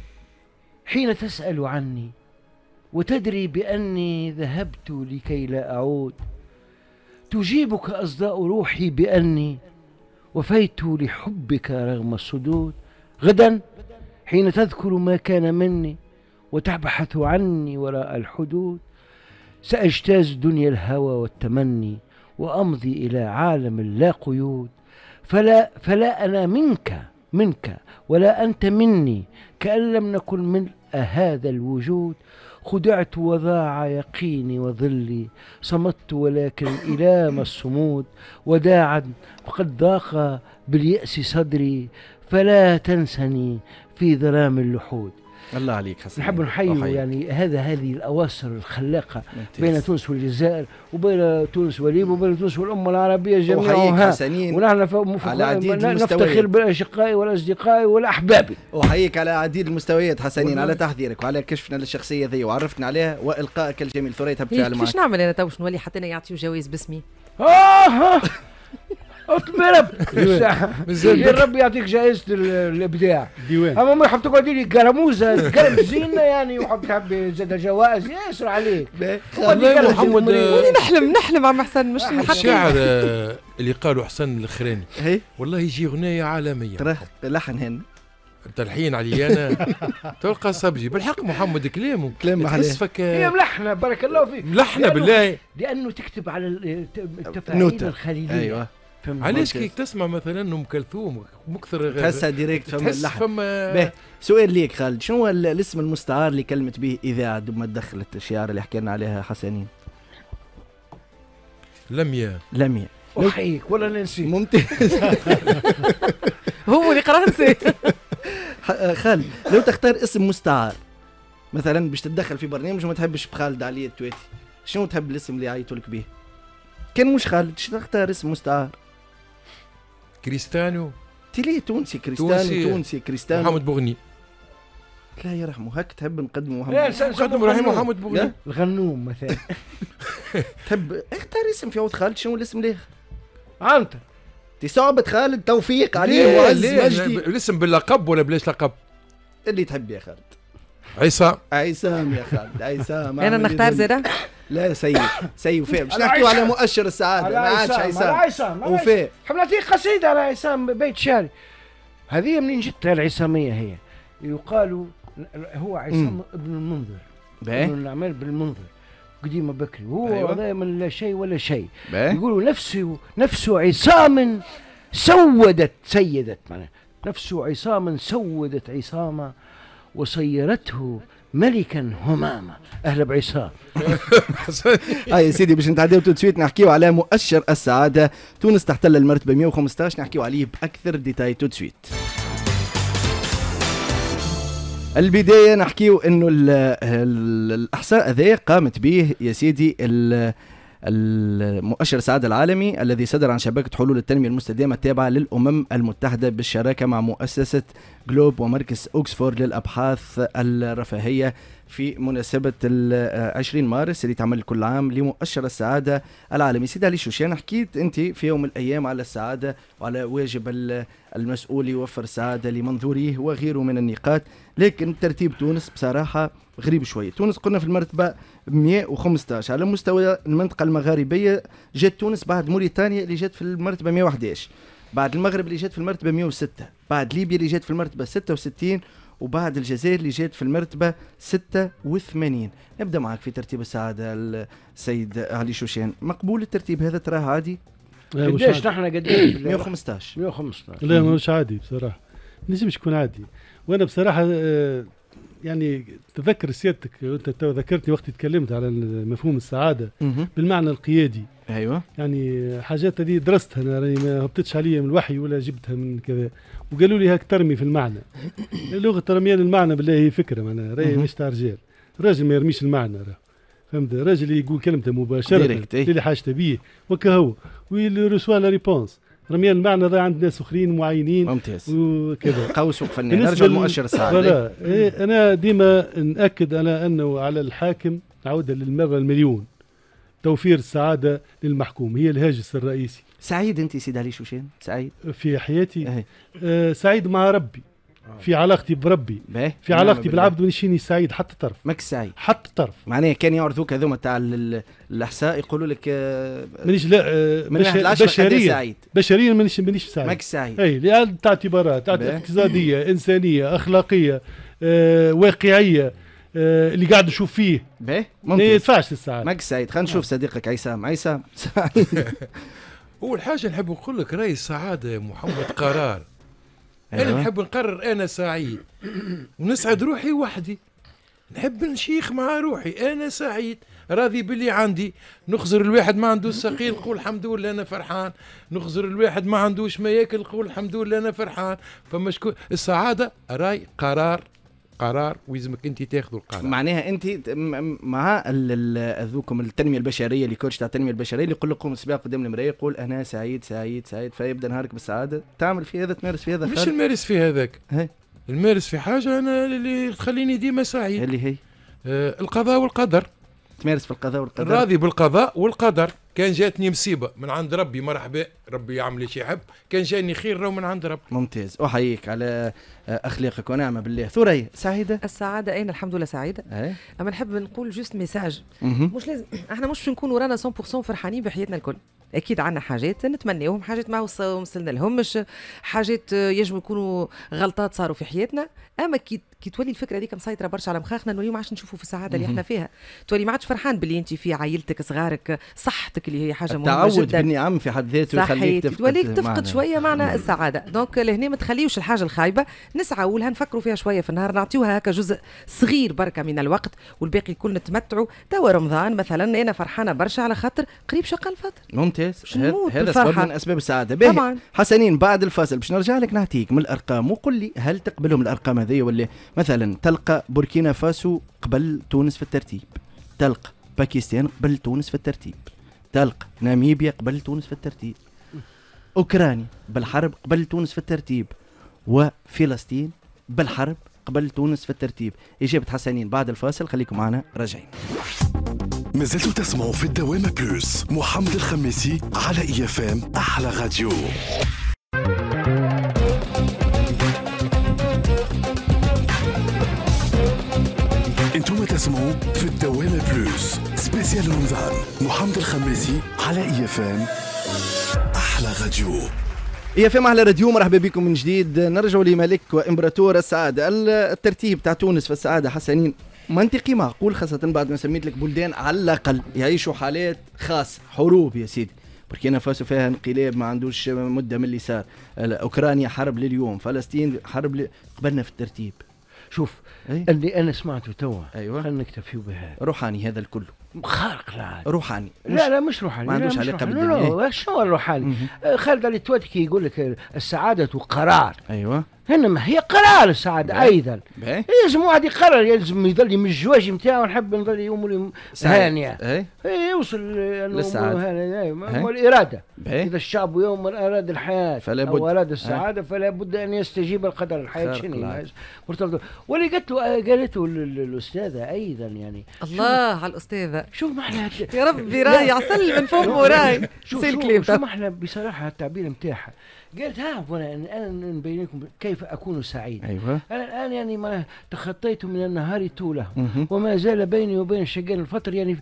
حين تسال عني وتدري باني ذهبت لكي لا اعود تجيبك اصداء روحي باني وفيت لحبك رغم الصدود غدا حين تذكر ما كان مني وتبحث عني وراء الحدود سأجتاز دنيا الهوى والتمني وأمضي إلى عالم لا قيود فلا, فلا أنا منك منك ولا أنت مني كأن لم نكن ملء هذا الوجود خدعت وضاع يقيني وظلي صمت ولكن إلام الصمود وداعا فقد ضاق باليأس صدري فلا تنسني في ظلام اللحود الله عليك حسن نحب نحيي يعني هذا هذه الاواصر الخلاقه بين تونس والجزائر وبين تونس وليب وبين تونس والامه العربيه جميعا ونحن على عديد نفتخر باشقائي والاصدقاء والاحباب احييك على عديد المستويات حسنين على تحذيرك وعلى كشفنا للشخصيه ذي وعرفتنا عليها والقائك الجميل ثريا إيه، تبت معك كيفاش نعمل انا تو نولي حتى انا يعطيو جوائز باسمي آه. [LAUGHS] اطبرب [LAUGHS] ربي يعطيك جائزه الابداع ديوان اما ما يحب تقعد لي قرموزه قرم زينه يعني وحب تحب زاد جوائز ياسر عليك محمد نحلم نحلم عم حسن مش نحكي الشاعر آه، [LAUGHS] اللي قالوا حسن الاخراني والله يجي غنية عالميه لحن هن تلحين علي انا [LAUGHS] تلقى صبجي بالحق محمد كلامه كلام تحس فك هي ملحنه بارك الله فيك ملحنه بالله لانه تكتب على التفاعيل الخليليه أيوة. علاش كي تسمع مثلا ام كلثوم مكثر تحسها ديريكت فما اللحن فما سؤال ليك خالد شنو هو الاسم المستعار اللي كلمت به اذاعه ما دخلت الشعار اللي حكينا عليها حسنين لميا لميا احييك ولا ننسي ممتاز [LAUGHS] هو اللي قرا [LAUGHS] خالد لو تختار اسم مستعار مثلا باش تتدخل في برنامج وما تحبش بخالد علي التواتي شنو تحب الاسم اللي عيطوا لك به كان مش خالد شنو تختار اسم مستعار كريستيانو تلي تونسي كريستيانو تونسي, تونسي كريستيانو محمد بوغني لا يرحمه هك تحب نقدمه محمد لا نقدمه رحمه محمد بوغني الغنوم مثلا [LAUGHS] [LAUGHS] تحب إيه، اختار اسم في خالد شنو الاسم ليه؟ عنتر تي صعبة خالد توفيق عليه وعز مجدي الاسم باللقب ولا بلاش لقب؟ اللي تحب يا خالد عصام عصام يا خالد عصام انا إيه نختار زي لا سيء سيء وفاء مش نحكيو على مؤشر السعاده ما عادش عصام وفيه حملتي قصيده على عصام بيت شعري هذه منين جت العصاميه هي يقال هو عصام ابن المنذر ابن الاعمال بالمنذر قديمه بكري هو أيوة. من لا شيء ولا شيء يقولوا نفسه نفسه عصام سودت سيدت معناها نفسه عصام سودت عصامه وصيرته ملكا همامه اهلا بعصام هاي [LAUGHS] آه سيدي باش نتعداو تو تسويت نحكيو على مؤشر السعاده تونس تحتل المرتبه 115 نحكيو عليه باكثر ديتاي تو تسويت البدايه نحكيو انه الاحصاء هذا قامت به يا سيدي المؤشر السعادة العالمي الذي صدر عن شبكة حلول التنمية المستدامة التابعة للأمم المتحدة بالشراكة مع مؤسسة جلوب ومركز أوكسفورد للأبحاث الرفاهية في مناسبة 20 مارس اللي تعمل كل عام لمؤشر السعادة العالمي سيدة علي شوشان حكيت أنت في يوم من الأيام على السعادة وعلى واجب المسؤول يوفر السعادة لمنظوريه وغيره من النقاط لكن ترتيب تونس بصراحة غريب شوية تونس قلنا في المرتبة 115 على مستوى المنطقة المغاربية جات تونس بعد موريتانيا اللي جات في المرتبة 111 بعد المغرب اللي جات في المرتبة 106 بعد ليبيا اللي جات في المرتبة 66 وبعد الجزائر اللي جات في المرتبة 86 نبدأ معك في ترتيب السعادة السيد علي شوشان مقبول الترتيب هذا تراه عادي قداش نحن قداش 115 115 لا مش عادي بصراحة نجمش يكون عادي وانا بصراحة أه يعني تذكر سيادتك انت تو ذكرتني وقت تكلمت على مفهوم السعاده مه. بالمعنى القيادي ايوه يعني حاجات هذه درستها انا يعني ما هبطتش عليا من الوحي ولا جبتها من كذا وقالوا لي هاك ترمي في المعنى [COUGHS] لغه رميان المعنى بالله هي فكره معناها راهي مش تاع رجال الراجل ما يرميش المعنى راه فهمت الراجل يقول كلمته مباشره إيه. اللي حاجته بيه وكا هو ويرسوا لا ريبونس رمي المعنى ذا عند ناس اخرين معينين ممتاز وكذا قوس فنان نرجع المؤشر السعدي إيه، انا ديما ناكد على انه على الحاكم عوده للمره المليون توفير السعاده للمحكوم هي الهاجس الرئيسي سعيد انت سيدي علي شوشان سعيد في حياتي أه. آه سعيد مع ربي آه. في علاقتي بربي بيه؟ في نعم علاقتي بالعبد من شيني سعيد حتى طرف ماك سعيد حتى طرف معناها كان يعرضوك هذوما تاع الاحساء يقولوا لك آه، مانيش لا آه بشريا سعيد بشريا مانيش مانيش سعيد ماك سعيد اي لان تاع اعتبارات اقتصاديه انسانيه اخلاقيه آه واقعيه آه اللي قاعد نشوف فيه ما يدفعش السعاده ماك سعيد خلينا نشوف آه. صديقك عصام عصام [LAUGHS] اول حاجه نحب نقول لك راي السعاده محمد قرار انا أيوه. نحب نقرر انا سعيد ونسعد روحي وحدي نحب نشيخ مع روحي انا سعيد راضي باللي عندي نخزر الواحد ما عندوش سقي نقول الحمد لله انا فرحان نخزر الواحد ما عندوش ما ياكل نقول الحمد لله انا فرحان فما شكون السعاده راي قرار قرار ويلزمك انت تاخذ القرار معناها انت مع ذوكم التنميه البشريه اللي كوتش تاع التنميه البشريه اللي يقول لكم الصباح قدام المرايه يقول انا سعيد سعيد سعيد فيبدا نهارك بالسعاده تعمل في هذا تمارس في هذا مش نمارس في هذاك نمارس في حاجه انا اللي تخليني ديما سعيد اللي هي آه القضاء والقدر تمارس في القضاء والقدر راضي بالقضاء والقدر كان جاتني مصيبه من عند ربي مرحبا ربي يعمل لي شي يحب كان جاني خير راه من عند ربي ممتاز احييك على اخلاقك ونعمه بالله ثريا سعيده السعاده اين الحمد لله سعيده أه؟ اما نحب نقول جوست ميساج مش لازم احنا مش نكون ورانا 100% فرحانين بحياتنا الكل اكيد عندنا حاجات نتمناوهم حاجات ما وصلنا لهمش حاجات يجب يكونوا غلطات صاروا في حياتنا اما كي كي تولي الفكره هذيك مسيطره برشا على مخاخنا نوليو ما عادش نشوفوا في السعاده اللي احنا فيها تولي ما عادش فرحان باللي انت فيه عائلتك صغارك صحتك اللي هي حاجه مهمه جدا التعود بالنعم في حد ذاته يخليك تفقد توليك تفقد شويه معنى السعاده دونك لهنا ما تخليوش الحاجه الخايبه نسعى ولها نفكروا فيها شويه في النهار نعطيوها هكا جزء صغير بركه من الوقت والباقي الكل نتمتعوا توا رمضان مثلا انا فرحانه برشا على خاطر قريب شق الفطر ممتاز مش هذا سبب من اسباب السعاده باهي طبعا حسنين بعد الفاصل باش نرجع لك نعطيك من الارقام وقل لي هل تقبلهم الارقام هذه ولا مثلا تلقى بوركينا فاسو قبل تونس في الترتيب تلقى باكستان قبل تونس في الترتيب تلقى ناميبيا قبل تونس في الترتيب اوكرانيا بالحرب قبل تونس في الترتيب وفلسطين بالحرب قبل تونس في الترتيب إجابة حسنين بعد الفاصل خليكم معنا راجعين ما زلتوا تسمعوا في الدوامة بلوس محمد الخميسي على اي اف ام احلى راديو انتم تسمعوا في الدوامة بلوس سبيسيال رمضان محمد الخميسي على اي اف ام احلى راديو يا e فهم على راديو مرحبا بكم من جديد نرجعوا لملك وامبراطور السعاده الترتيب تاع تونس في السعاده حسنين منطقي معقول خاصة بعد ما سميت لك بلدان على الأقل يعيشوا حالات خاصة حروب يا سيدي بوركينا فاسو فيها انقلاب ما عندوش مدة من اللي صار أوكرانيا حرب لليوم فلسطين حرب ل... قبلنا في الترتيب شوف أي؟ اللي انا سمعته توا ايوه خلينا نكتفي به روحاني هذا الكل خارق العاده روحاني لا لا مش روحاني ما عندوش علاقه بالدنيا شنو الروحاني آه، خالد علي كي يقول لك السعاده قرار ايوه انما هي قرار سعد ايضا يلزم واحد يقرر يلزم يظل من الجواج نتاعو نحب نظل يوم هانيه يوصل للسعاده والاراده اذا الشعب يوم اراد الحياه فلا بد. او اراد السعاده فلا بد ان يستجيب القدر الحياه شنو مرتبط واللي قالت قالته الاستاذه ايضا يعني الله على الاستاذه شوف ما احنا [LAUGHS] يا ربي راي عسل من فوق وراي شوف شوف ما احنا بصراحه التعبير نتاعها قلت ها فلان الان نبين لكم كيف اكون سعيدا ايوه انا الان يعني ما تخطيت من النهار طوله وما زال بيني وبين الشقان الفطر يعني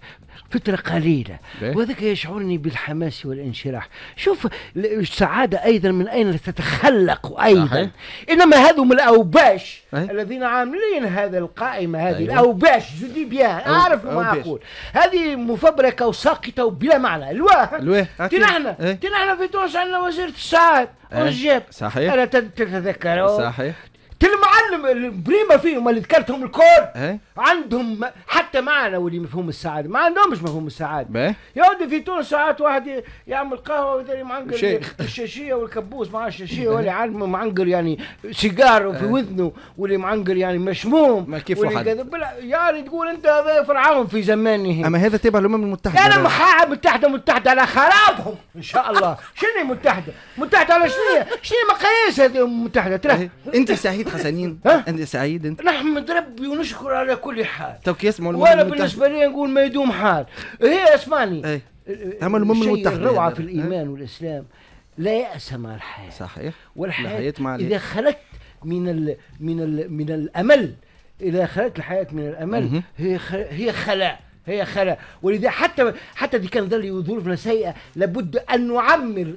فتره قليله وذلك يشعرني بالحماس والانشراح شوف السعاده ايضا من اين تتخلق ايضا صحيح. انما هذو من الاوباش أيه؟ الذين عاملين هذا القائمه هذه أيوة. الاوباش جدي بيان اعرف ما اقول هذه مفبركه وساقطه وبلا معنى الواه الواه تنحنا إيه. تنحنا في تونس عندنا وزيره السعاده والجيب أه، صحيح ألا تتذكره صحيح المعلم البريمة فيهم اللي ذكرتهم الكل ايه؟ عندهم حتى معنا واللي مفهوم السعاده ما عندهمش مفهوم السعاده يقعد إيه؟ يا ودي في تونس ساعات واحد يعمل قهوه ويدري معنقر الشاشيه والكبوس مع الشاشيه واللي عالم معنقر يعني سيجار إيه؟ في وذنه واللي معنقر يعني مشموم ما كيف حد يعني تقول انت هذا فرعون في زمانه اما هذا تبع الامم المتحده انا محاعة متحده متحده على خرابهم ان شاء الله شنو متحده متحده على شنو شنو مقاييس هذه أمم المتحده ترى إيه؟ انت سعيد حسنين [LAUGHS] انت سعيد انت نحمد ربي ونشكر على كل حال توك يسمع وانا بالنسبه لي نقول ما يدوم حال هي إيه اسمعني ايه. إيه، هم الامم المتحده روعه في يعني. الايمان والاسلام لا يأس مع الحياه صحيح والحياه مع اذا خلقت من الـ من الـ من الامل اذا خلقت الحياه من الامل هي هي خلاء هي خلا ولذا حتى حتى دي كان ظل ظروفنا سيئه لابد ان نعمر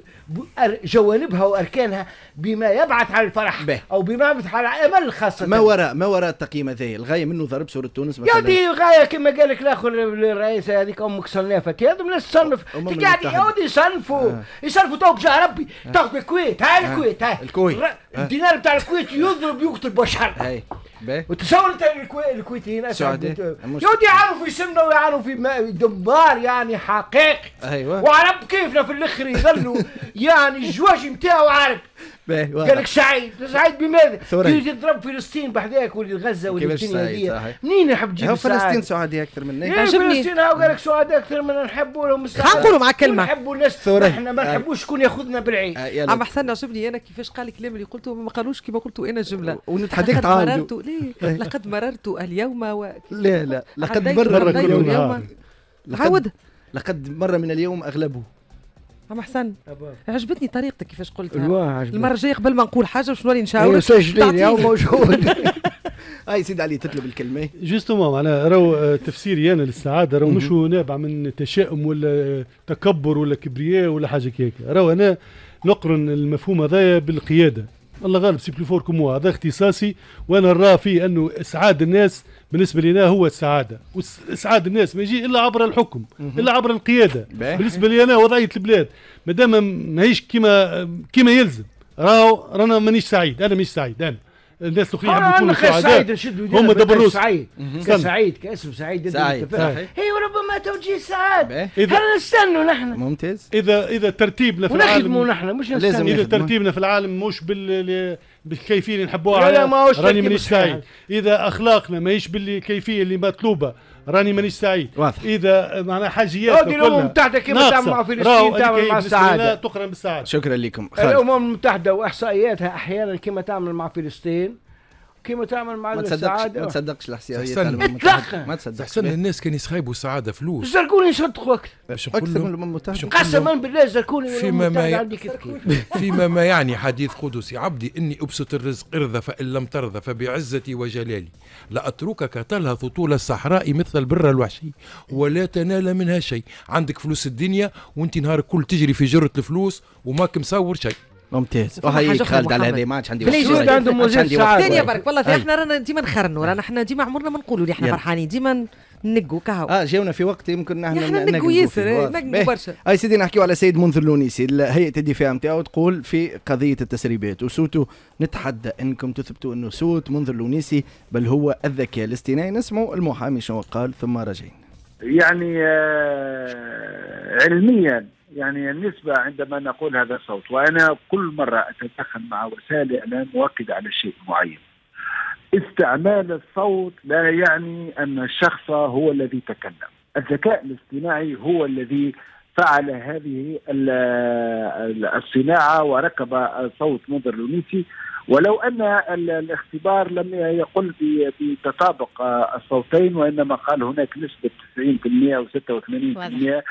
جوانبها واركانها بما يبعث على الفرح به. او بما يبعث على امل خاصه ما وراء ما وراء التقييم هذا الغايه منه ضرب صوره تونس مثلا يا دي غايه كما قال لك الاخر الرئيس هذيك امك صنافك هذا من الصنف قاعد ودي يصنفوا آه. يصنفوا توك جا ربي آه. توك آه. الكويت هاي الكويت هاي الكويت الدينار بتاع الكويت يضرب يقتل بشر وتصور انت الكويتيين السعوديين يقعدوا يعانوا في سمنه ويعانوا في دمار يعني حقيقي ايوه وعرب كيفنا في الاخر يظلوا [LAUGHS] يعني الجواج نتاعو عارف قال لك سعيد سعيد بماذا؟ يجي تضرب فلسطين بحذاك واللي غزه واللي الدنيا هذه منين نحب تجيب فلسطين سعداء اكثر منك إيه، فلسطين هاو قال لك سعداء اكثر من نحبوا لهم خلينا نقولوا مع كلمه نحبوا الناس احنا ما آه. نحبوش شكون ياخذنا بالعين آه، عم حسن عجبني انا كيفاش قال الكلام اللي قلته ما قالوش كما قلت انا جمله ونتحداك تعاودوا مررت [LAUGHS] إيه. لقد مررت اليوم و... لا لا لقد مرر اليوم لقد مر من اليوم اغلبه عم حسن عجبتني طريقتك كيفاش قلتها المره الجايه قبل ما نقول حاجه باش نولي نشاورك سجلي يا موجود هاي [LAUGHS] سيدي علي تطلب الكلمه جوستومون معناها راهو آه، تفسيري انا للسعاده راهو مش نابع من تشاؤم ولا تكبر ولا كبرياء ولا حاجه كيك راهو انا نقرن المفهوم هذايا بالقياده الله غالب سي بلو فور كموا هذا اختصاصي وانا نرى فيه انه اسعاد الناس بالنسبه لنا هو السعاده وسعاد الناس ما يجي الا عبر الحكم الا عبر القياده بالنسبه لي انا وضعيه البلاد ما دام ماهيش كما كما يلزم راهو رانا مانيش سعيد انا مانيش سعيد انا الناس الاخرين يحبوا يكونوا سعداء هم دبروا سعيد كسعيد كاسم سعيد سعيد هي وربما توجيه سعاد هل نستنوا نحن ممتاز اذا اذا ترتيبنا في العالم ونخدموا نحن مش نستنوا اذا ترتيبنا في العالم مش بال بالكيفيه اللي نحبوها لا راني مانيش سعيد اذا اخلاقنا ماهيش بالكيفيه اللي مطلوبه راني مانيش سعيد واضح اذا معناها حاجيات الامم المتحده كما تعمل مع فلسطين تعمل مع السعاده تقرن بالسعاده شكرا لكم الامم المتحده واحصائياتها احيانا كما تعمل مع فلسطين كيما تعمل مع ما تصدقش ما تصدقش الحسيوية اطلاقا ما تصدقش احسن الناس كان يسخيبوا السعاده فلوس الزركون يصدقوا اكثر من الامم المتحده قسما بالله الزركون فيما ما [LAUGHS] فيما ما يعني حديث قدسي عبدي اني ابسط الرزق ارضى فان لم ترضى فبعزتي وجلالي لاتركك تلهث طول الصحراء مثل البر الوحشي ولا تنال منها شيء عندك فلوس الدنيا وانت نهار كل تجري في جره الفلوس وماك مصور شيء ممتاز وهيك خالد على هذا ما عادش عندي وقت عندهم مدير شعب ثانيه برك والله طيب. احنا رانا ديما نخرنوا رانا احنا ديما عمرنا ما نقولوا اللي احنا فرحانين ديما نقوا كهو اه جاونا في وقت يمكن احنا نقوا ياسر نقوا برشا اي سيدي نحكيو على سيد منذر لونيسي هيئه الدفاع نتاعو تقول في قضيه التسريبات وصوته نتحدى انكم تثبتوا انه سوت منذر لونيسي بل هو الذكاء الاصطناعي نسمعوا المحامي شنو قال ثم راجعين يعني آه، علميا يعني النسبة عندما نقول هذا الصوت وأنا كل مرة أتدخل مع وسائل الإعلام مؤكد على شيء معين استعمال الصوت لا يعني أن الشخص هو الذي تكلم الذكاء الاصطناعي هو الذي فعل هذه الصناعة وركب صوت منذر لونيسي ولو أن الاختبار لم يقل بتطابق الصوتين وإنما قال هناك نسبة 90% و86%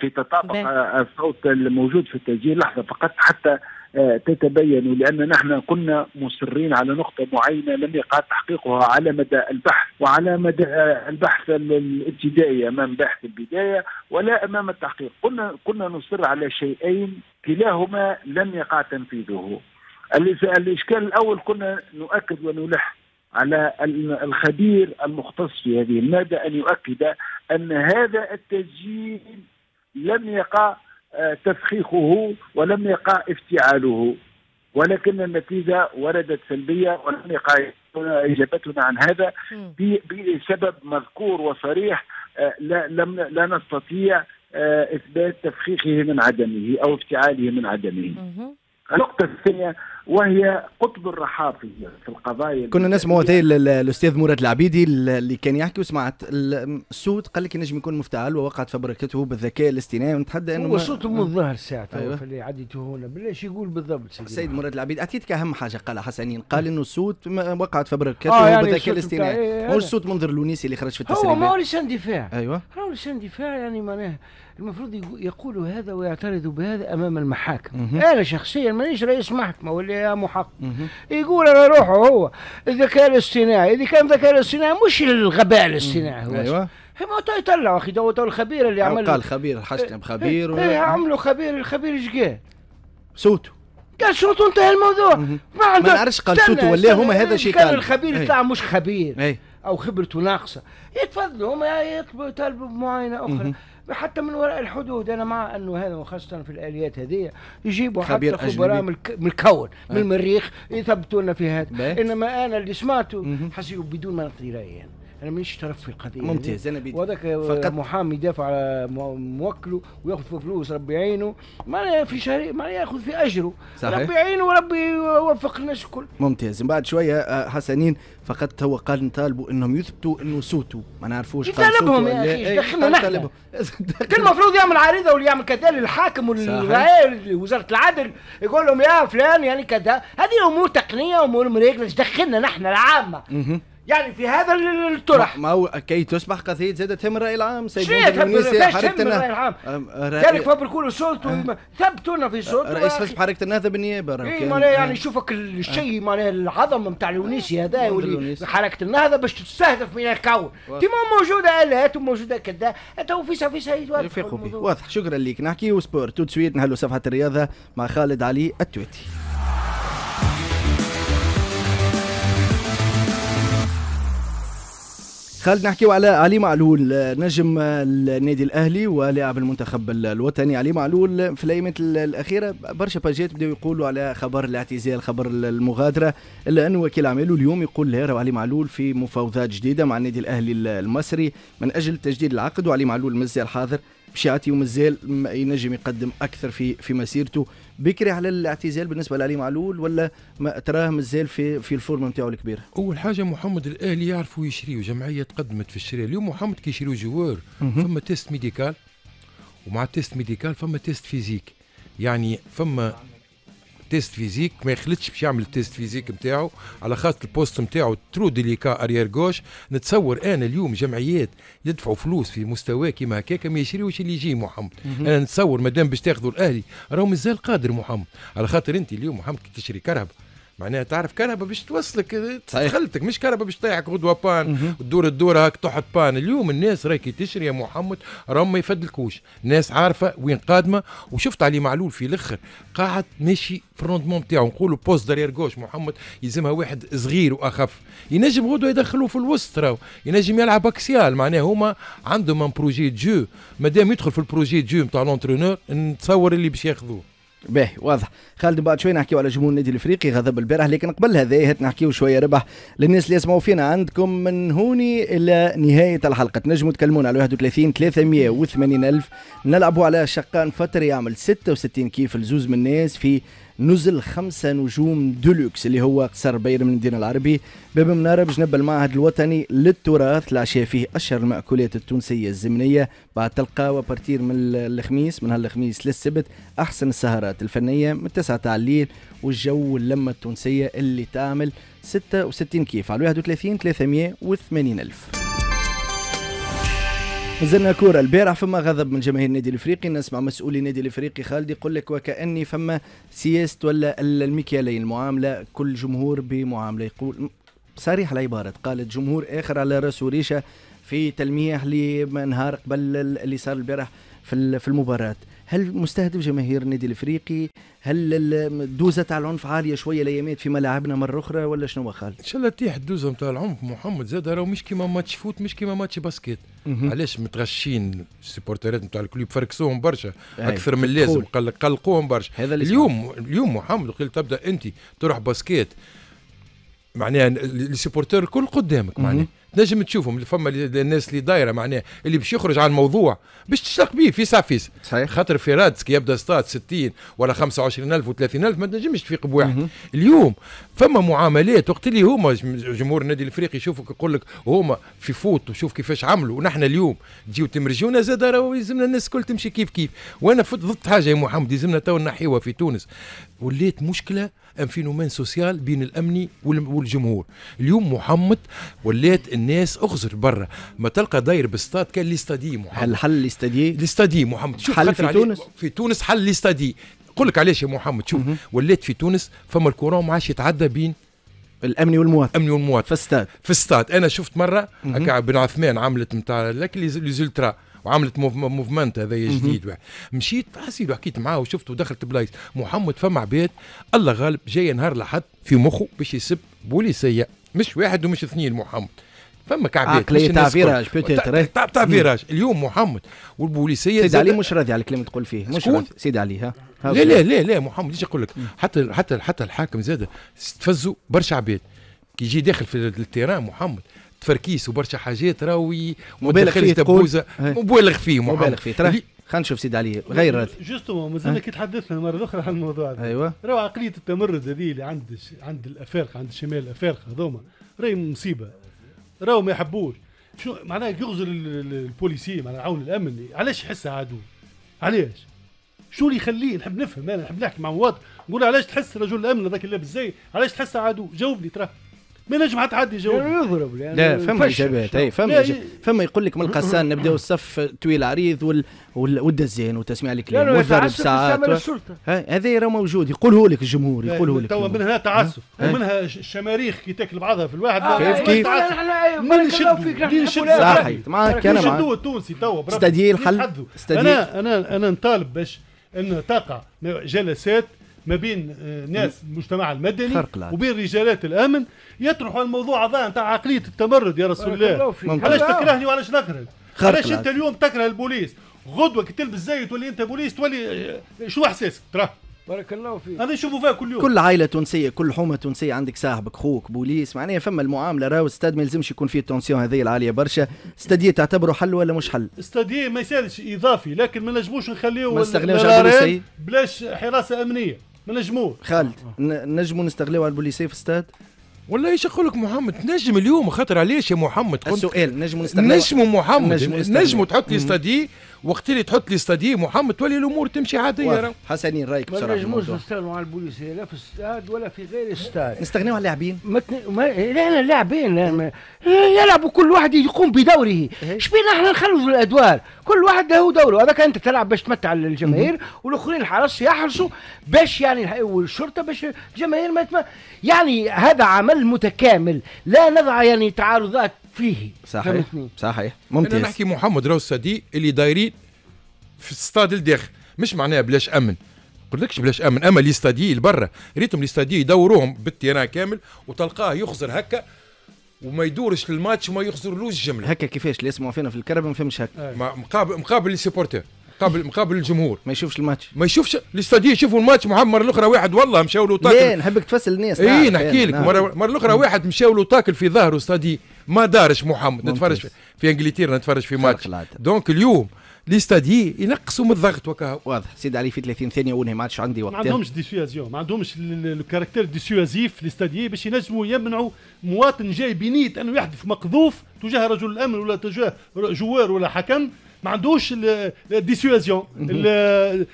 في تطابق آه، الصوت الموجود في التسجيل لحظه فقط حتى آه، تتبين لان نحن كنا مصرين على نقطه معينه لم يقع تحقيقها على مدى البحث وعلى مدى آه، البحث الابتدائي امام بحث البدايه ولا امام التحقيق كنا كنا نصر على شيئين كلاهما لم يقع تنفيذه الاشكال الاول كنا نؤكد ونلح على الخبير المختص في هذه الماده ان يؤكد ان هذا التسجيل لم يقع آه، تفخيخه ولم يقع افتعاله ولكن النتيجة وردت سلبية ولم يقع إجابتنا عن هذا بسبب مذكور وصريح آه، لا, لم لا نستطيع آه، إثبات تفخيخه من عدمه أو افتعاله من عدمه النقطة الثانية وهي قطب الرحاب في القضايا كنا نسمعوا الاستاذ مراد العبيدي اللي كان يحكي وسمعت الصوت قال لك نجم يكون مفتعل ووقعت فبركته بالذكاء الاصطناعي ونتحدى انه هو صوته من الظهر ساعة أيوة. اللي عديته هنا بلاش يقول بالضبط السيد مراد العبيدي اعطيتك اهم حاجه قالها حسنين قال انه الصوت وقعت فبركته آه يعني بالذكاء الاصطناعي هو إيه، الصوت منظر لونيسي اللي خرج في التسريبات هو ماهوش دفاع ايوه ماهوش دفاع يعني معناها المفروض يقول هذا ويعترض بهذا امام المحاكم انا شخصيا مانيش رئيس محكمه ولا يا محق يقول انا روحه هو الذكاء الاصطناعي اذا كان ذكاء الاصطناعي مش الغباء الاصطناعي هو ايوه ما يطلعوا اخي دوت الخبير اللي عمل قال خبير حشتهم إيه، خبير ايه, إيه، عملوا خبير الخبير ايش قال؟ صوته قال صوته انتهى الموضوع ما عنده ما نعرفش قال صوته ولا هما هذا شيء كان الخبير طلع إيه. مش خبير او خبرته ناقصه يتفضلوا هم يطلبوا بمعاينه اخرى حتى من وراء الحدود انا مع انه هذا وخاصه في الاليات هذه يجيبوا خبير حتى خبراء من الكون من أه. المريخ يثبتوا لنا في هذا انما انا اللي سمعته حسيوا بدون ما نقضي رايي يعني. انا مانيش طرف في القضيه ممتاز انا بيدي وهذاك محامي يدافع على موكله وياخذ في فلوس ربي يعينه ما في شهر ما ياخذ في اجره صحيح. ربي يعينه وربي يوفق الناس الكل ممتاز من بعد شويه آه، حسنين فقط هو قال نطالبوا انهم يثبتوا انه صوتوا ما نعرفوش قال صوتوا يا اخي إيه. دخلنا نحن [LAUGHS] كان المفروض يعمل عريضه واللي يعمل كذا للحاكم ووزاره العدل يقول لهم يا فلان يعني كذا هذه امور تقنيه امور مريقله دخلنا نحن العامه يعني في هذا الطرح ما هو كي تصبح قضيه زادت هم الراي العام سيد التونسي حركه الراي العام ذلك فبركول صوت ثبتونا في صوت رئيس حزب حركه النهضه بالنيابه اي معناها يعني شوفك الشيء معناها العظمه نتاع الونيسي هذا واللي حركه النهضه باش تستهدف من الكون ديما موجوده الات وموجوده كذا تو في في يفيقوا به واضح شكرا لك نحكي سبور تو تسويت نهلوا صفحه الرياضه مع خالد علي التويتي خالد نحكيو على علي معلول نجم النادي الاهلي ولاعب المنتخب الوطني علي معلول في الايامات الاخيره برشا باجات بداو يقولوا على خبر الاعتزال خبر المغادره الا انه وكيل اعماله اليوم يقول لهيرا علي معلول في مفاوضات جديده مع النادي الاهلي المصري من اجل تجديد العقد وعلي معلول مازال حاضر باش ومازال ينجم يقدم اكثر في في مسيرته بكري على الاعتزال بالنسبه لعلي معلول ولا تراه مازال في في الفورم نتاعو الكبير؟ اول حاجه محمد الاهلي يعرفوا يشريوا جمعيه تقدمت في الشراء اليوم محمد كي يشريوا جوار فما تيست ميديكال ومع تيست ميديكال فما تيست فيزيك يعني فما تيست فيزيك ما يخلطش باش يعمل تيست فيزيك نتاعو على خاطر البوست نتاعو ترو ديليكا اريير جوش نتصور انا اليوم جمعيات يدفعوا فلوس في مستوى كيما هكاك ما يشريوش اللي يجي محمد انا نتصور مادام باش تاخذوا الاهلي راهو مازال قادر محمد على خاطر انت اليوم محمد كي تشري كرهب معناها تعرف كهرباء باش توصلك تخلتك مش كهرباء باش تطيحك غدوه بان وتدور الدوره هاك تحط بان اليوم الناس راكي تشري يا محمد راهم ما يفدلكوش الناس عارفه وين قادمه وشفت علي معلول في الاخر قاعد ماشي في الروندمون نتاعو نقولوا بوست دارير جوش محمد يلزمها واحد صغير واخف ينجم غدوه يدخلوه في الوسط راهو ينجم يلعب اكسيال معناها هما عندهم ان بروجي جو مادام يدخل في البروجي جو نتاع لونترونور نتصور اللي باش ياخذوه باهي واضح خالد بعد شوي نحكيو على جمهور النادي الافريقي غضب البارح لكن قبل هذا هات نحكيو شويه ربح للناس اللي يسمعوا فينا عندكم من هوني الى نهايه الحلقه تنجموا تكلمونا على 31 380 الف نلعبوا على شقان فتره يعمل 66 كيف لزوز من الناس في نزل خمسة نجوم دولوكس اللي هو قصر بير من المدينة العربي باب منارة بجنب المعهد الوطني للتراث العشاء فيه أشهر المأكولات التونسية الزمنية بعد تلقى وبرتير من الخميس من هالخميس للسبت أحسن السهرات الفنية من تسعة تاع الليل والجو اللمة التونسية اللي تعمل 66 كيف على 31 380 ألف مازلنا كورة البارح فما غضب من جماهير النادي الافريقي نسمع مسؤولي النادي الافريقي خالد يقول لك وكاني فما سياسة ولا المكيالين المعاملة كل جمهور بمعاملة يقول صريح العبارة قالت جمهور آخر على راس وريشة في تلميح لنهار قبل اللي صار البارح في المباراة هل مستهدف جماهير النادي الافريقي؟ هل الدوزه تاع العنف عاليه شويه الايامات في ملاعبنا مره اخرى ولا شنو خالد؟ ان شاء الله تيح الدوزه نتاع العنف محمد زاد راهو مش كيما ماتش فوت مش كيما ماتش باسكيت علاش متغشين السبورترات نتاع الكلوب فركسوهم برشا اكثر من اللازم قلقوهم برشا هذا اليوم اليوم محمد تبدا انت تروح باسكيت معناها السبورتر الكل قدامك معناها تنجم تشوفهم اللي فما الناس اللي دايره معناها اللي باش يخرج عن الموضوع باش تشتاق به فيسع فيس صحيح خاطر في رادسك يبدا ستات 60 ولا 25000 و30000 ما تنجمش تفيق بواحد اليوم فما معاملات وقت اللي هما جمهور النادي الافريقي يشوفك يقول لك هما في فوت وشوف كيفاش عملوا ونحن اليوم تجيو تمرجونا زاد راهو يلزمنا الناس الكل تمشي كيف كيف وانا ضد حاجه يا محمد يلزمنا تو نحيوها في تونس وليت مشكله ان فينومين سوسيال بين الامني والجمهور اليوم محمد ولات الناس اخزر برا ما تلقى داير بالستاد كان ليستادي محمد هل حل ليستادي ليستادي محمد شوف حل في تونس في تونس حل ليستادي نقول لك علاش يا محمد شوف وليت في تونس فما الكورون ما عادش يتعدى بين الامني والمواطن الامني والمواطن في الستاد في الستاد انا شفت مره هكا بن عثمان عملت نتاع لك ليزولترا وعملت موفمنت هذا جديد مشيت حسيت وحكيت معاه وشفته ودخلت بلايص محمد فما عباد الله غالب جاي نهار لحد في مخه باش يسب بوليسيه مش واحد ومش اثنين محمد فما كعبات عقلية تاع فيراج تاع فيراج اليوم محمد والبوليسية سيد علي مش راضي على الكلام اللي تقول فيه مش راضي سيد علي ها لا لا لا لا محمد ايش اقول لك حتى حتى حتى الحاكم زاد تفزوا برشا عباد كي يجي داخل في التيران محمد تفركيس وبرشا حاجات راوي مبالغ فيه تبوزه إيه. مبالغ فيه مبالغ فيه ترى خلينا نشوف سيدي علي غير راضي جوستومون مازال إيه. كي تحدثنا مره اخرى عن الموضوع هذا ايوه راهو عقليه التمرد هذه اللي عند عند الافارقه عند الشمال الافارقه هذوما راهي مصيبه راهو ما يحبوش شو معناها يغزل البوليسي معناها عون الامن علاش يحسها عدو علاش شو اللي يخليه نحب نفهم انا نحب نحكي مع مواطن نقول علاش تحس رجل الامن هذاك اللي لابس زي علاش تحس عدو جاوبني تراه ما ينجم حتى حد يجاوب يضرب لا فما اجابات اي فما فما يقول لك من القسان نبداو الصف طويل عريض وال والدزين وتسميع الكلام والضرب ساعات هذا راه موجود يقوله لك الجمهور يقوله لك توا من هنا تعسف ومنها الشماريخ كي تاكل بعضها في الواحد كيف كيف من شد صحيح معاك انا معاك التونسي توا استديل الحل انا انا انا نطالب باش انه تقع جلسات ما بين آه، ناس المجتمع المدني وبين رجالات الامن يطرحوا الموضوع هذا نتاع عقليه التمرد يا رسول الله علاش تكرهني وعلاش نكرهك علاش انت اليوم تكره البوليس غدوه كي تلبس زي تولي انت بوليس تولي آه، شو احساسك تراه بارك الله فيك هذا نشوفوا فيها كل يوم كل عائله تونسيه كل حومه تونسيه عندك صاحبك خوك بوليس معناها فما المعامله راهو استاد ما يلزمش يكون فيه التونسيون هذه العاليه برشا استادية تعتبره حل ولا مش حل استادية ما يسالش اضافي لكن ما نجموش نخليه ما استغناوش بلاش حراسه امنيه ما نجموه خالد نجموا نستغلوا على البوليسيه في استاد والله ايش اقول لك محمد نجم اليوم خاطر علاش يا محمد السؤال نجموا نستغلوا نجموا محمد نجموا نجمو تحط لي استادي وقت اللي تحط لي استاديوم محمد تولي الامور تمشي عاديه حسنين رايك بصراحه ما نجموش نستغنوا على البوليسيه لا في الاستاد ولا في غير الاستاد نستغنوا على اللاعبين متن... ما... لا لا اللاعبين يلعبوا كل واحد يقوم بدوره إيه. شبينا احنا نخلوا الادوار كل واحد له دوره هذاك انت تلعب باش تمتع الجماهير والاخرين الحرس يحرسوا باش يعني والشرطه باش الجماهير ما يتم... يعني هذا عمل متكامل لا نضع يعني تعارضات فيه صحيح صحيح ممتاز انا نحكي محمد راهو الصديق اللي دايرين في الستاد الداخل مش معناها بلاش امن قلتلكش بلاش امن اما لي ستادي لبرا ريتهم لي ستادي يدوروهم بالتيران كامل وتلقاه يخزر هكا وما يدورش الماتش وما يخزرلوش جمله هكا كيفاش اللي يسمعوا فينا في الكرب ما فهمش هكا مقابل مقابل لي سيبورتير مقابل مقابل الجمهور ما يشوفش الماتش ما يشوفش الاستاديو يشوفوا الماتش معمر الاخرى واحد والله مشاو له تاكل ليه نحبك تفسر الناس اي نحكي لك نعم. مره الاخرى واحد مشاو له تاكل في ظهره استاديو ما دارش محمد نتفرج في, في انجلترا نتفرج في ماتش دونك اليوم لي ستادي ينقصوا من الضغط وكا واضح سيد علي في 30 ثانيه ونهي ماتش عندي وقت ما عندهمش ديسيوازيون ما عندهمش الكاركتير ديسوازيف لي ستادي باش ينجموا يمنعوا مواطن جاي بنيت انه يحدث مقذوف تجاه رجل الامن ولا تجاه جوار ولا حكم ما عندوش الديسوازيون آه،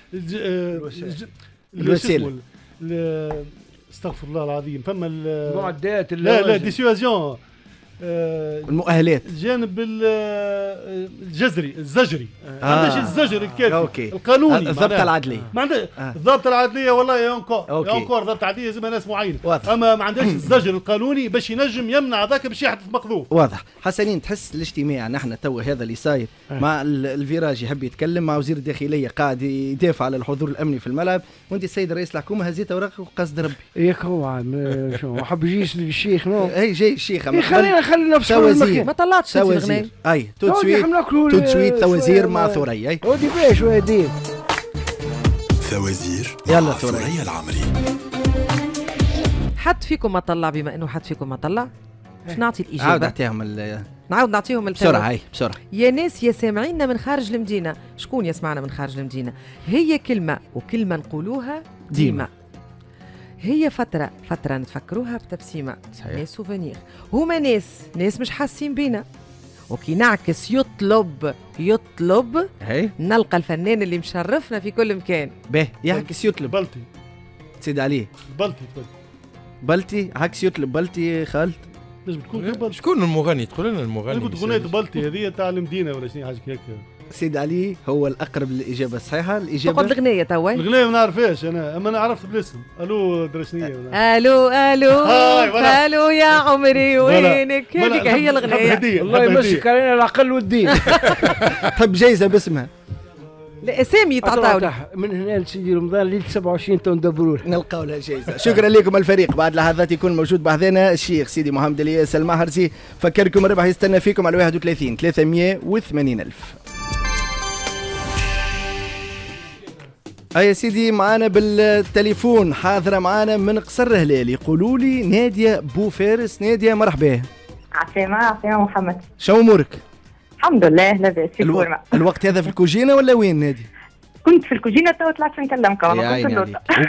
الوسيله استغفر الله العظيم فما المعدات لا لا ديسوازيون آه، المؤهلات الجانب آه، الجزري الزجري آه. عندهاش الزجر الكافي آه، أوكي. القانوني الضابطه العدليه ما عندها آه. الضابطه العدليه والله ينكور الضبط ضابطه عدليه ما ناس معينه اما ما عندهاش الزجر القانوني باش ينجم يمنع ذاك باش يحدث مقذوف واضح حسنين تحس الاجتماع نحن تو هذا اللي صاير آه. مع الفيراج يحب يتكلم مع وزير الداخليه قاعد يدافع على الحضور الامني في الملعب وانت السيد رئيس الحكومه هزيت اوراقك وقصد ربي ياك هو حب يجي الشيخ اي جاي الشيخ خلي نفسك وزير ما طلعتش وزير اي تو تسويت تو سويت توازير مع ثريا اي ودي باش ودي توازير يلا ثريا العمري حد فيكم ما طلع بما انه حد فيكم ما طلع باش إيه. نعطي الاجابه عاود نعطيهم نعاود نعطيهم بسرعه هاي بسرعه يا ناس يا سامعينا من خارج المدينه شكون يسمعنا من خارج المدينه هي كلمه وكلمه نقولوها ديما, ديما. هي فترة فترة نتفكروها بتبسيمة صحيح سوفينير هما ناس ناس مش حاسين بينا وكي نعكس يطلب يطلب هي. نلقى الفنان اللي مشرفنا في كل مكان به يعكس يطلب بلطي تسيد عليه بلطي بلطي عكس يطلب بلطي خالد لازم تكون بلطي شكون المغني تقول لنا المغني كنت غنيت بلطي هذه تاع المدينه ولا شنو حاجه هكا سيد علي هو الاقرب للاجابه الصحيحه الاجابه تقعد الغنيه توا الغنيه ما نعرفهاش انا اما انا عرفت بالاسم الو درشنيه أه. الو الو [LAUGHS] الو يا عمري وينك هذيك هي الغنيه الله يمشيك علينا العقل والدين تحب [LAUGHS] طيب، جايزه باسمها الاسامي تعطاو من هنا لسيدي رمضان ليله 27 تو ندبروا نلقاو لها جائزه شكرا لكم الفريق بعد لحظات يكون موجود بعدنا الشيخ سيدي محمد الياس المهرسي فكركم الربح يستنى فيكم على 31 380 الف يا سيدي معانا بالتليفون حاضره معانا من قصر هلال يقولوا لي ناديه بو فارس ناديه مرحبا عسلامة عسلامة محمد شو امورك؟ الحمد لله لاباس الو... الوقت هذا في الكوجينه ولا وين نادي؟ كنت في الكوجينه تو طلعت نكلمك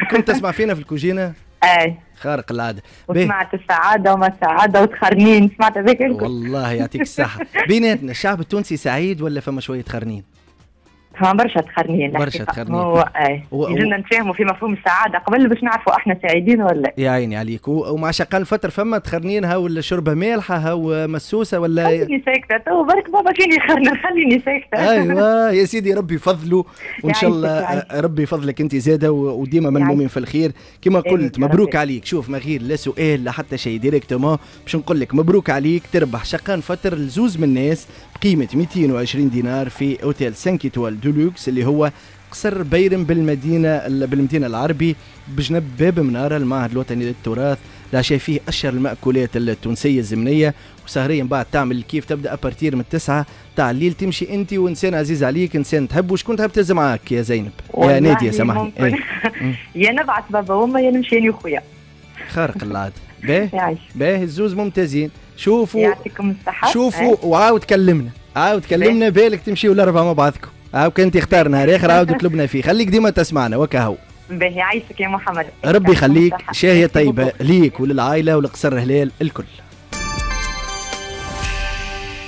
وكنت تسمع فينا في الكوجينه؟ [LAUGHS] اي خارق العاده وسمعت السعاده وما السعاده وتخرنين سمعت هذاك والله يعطيك الصحه [LAUGHS] بيناتنا الشعب التونسي سعيد ولا فما شويه خرنين؟ فما برشا تخرمين برشا تخرمين هو اي آه، و... لازمنا نتفاهموا في مفهوم السعاده قبل باش نعرفوا احنا سعيدين ولا يا عيني عليك و... ومع شقال فتر فما تخرنين ولا شوربه مالحه ها مسوسه ولا خليني ساكته تو برك بابا كان يخرن خليني ساكته [LAUGHS] ايوا يا سيدي ربي يفضله وان شاء الله آه، ربي يفضلك انت زاده و... وديما من المؤمن في الخير كما قلت مبروك عليك شوف ما غير لا سؤال لا حتى شيء ديريكتومون باش نقول لك مبروك عليك تربح شقان فتر لزوز من الناس بقيمه 220 دينار في اوتيل 5 اتوال دولوكس اللي هو قصر بيرم بالمدينة بالمدينة العربي بجنب باب منارة المعهد الوطني للتراث العشاء فيه أشهر المأكولات التونسية الزمنية وسهريا بعد تعمل كيف تبدا ابارتير من التسعة تاع الليل تمشي انت وانسان عزيز عليك انسان تحب وشكون تحب تهز معاك يا زينب يا نادية سامحني [LAUGHS] ايه. يا نبعث بابا وما يا نمشي انا وخويا خارق العاده باه [LAUGHS] باه الزوز ممتازين شوفوا يعطيكم الصحة شوفوا إيه. وعاود كلمنا عاود كلمنا بالك تمشيوا الاربعه مع بعضكم او انت اختار نهار اخر عاود تطلبنا فيه خليك ديما تسمعنا وكهو باهي عايشك يا محمد ربي يخليك شاهية طيبة ليك وللعائلة ولقصر هلال الكل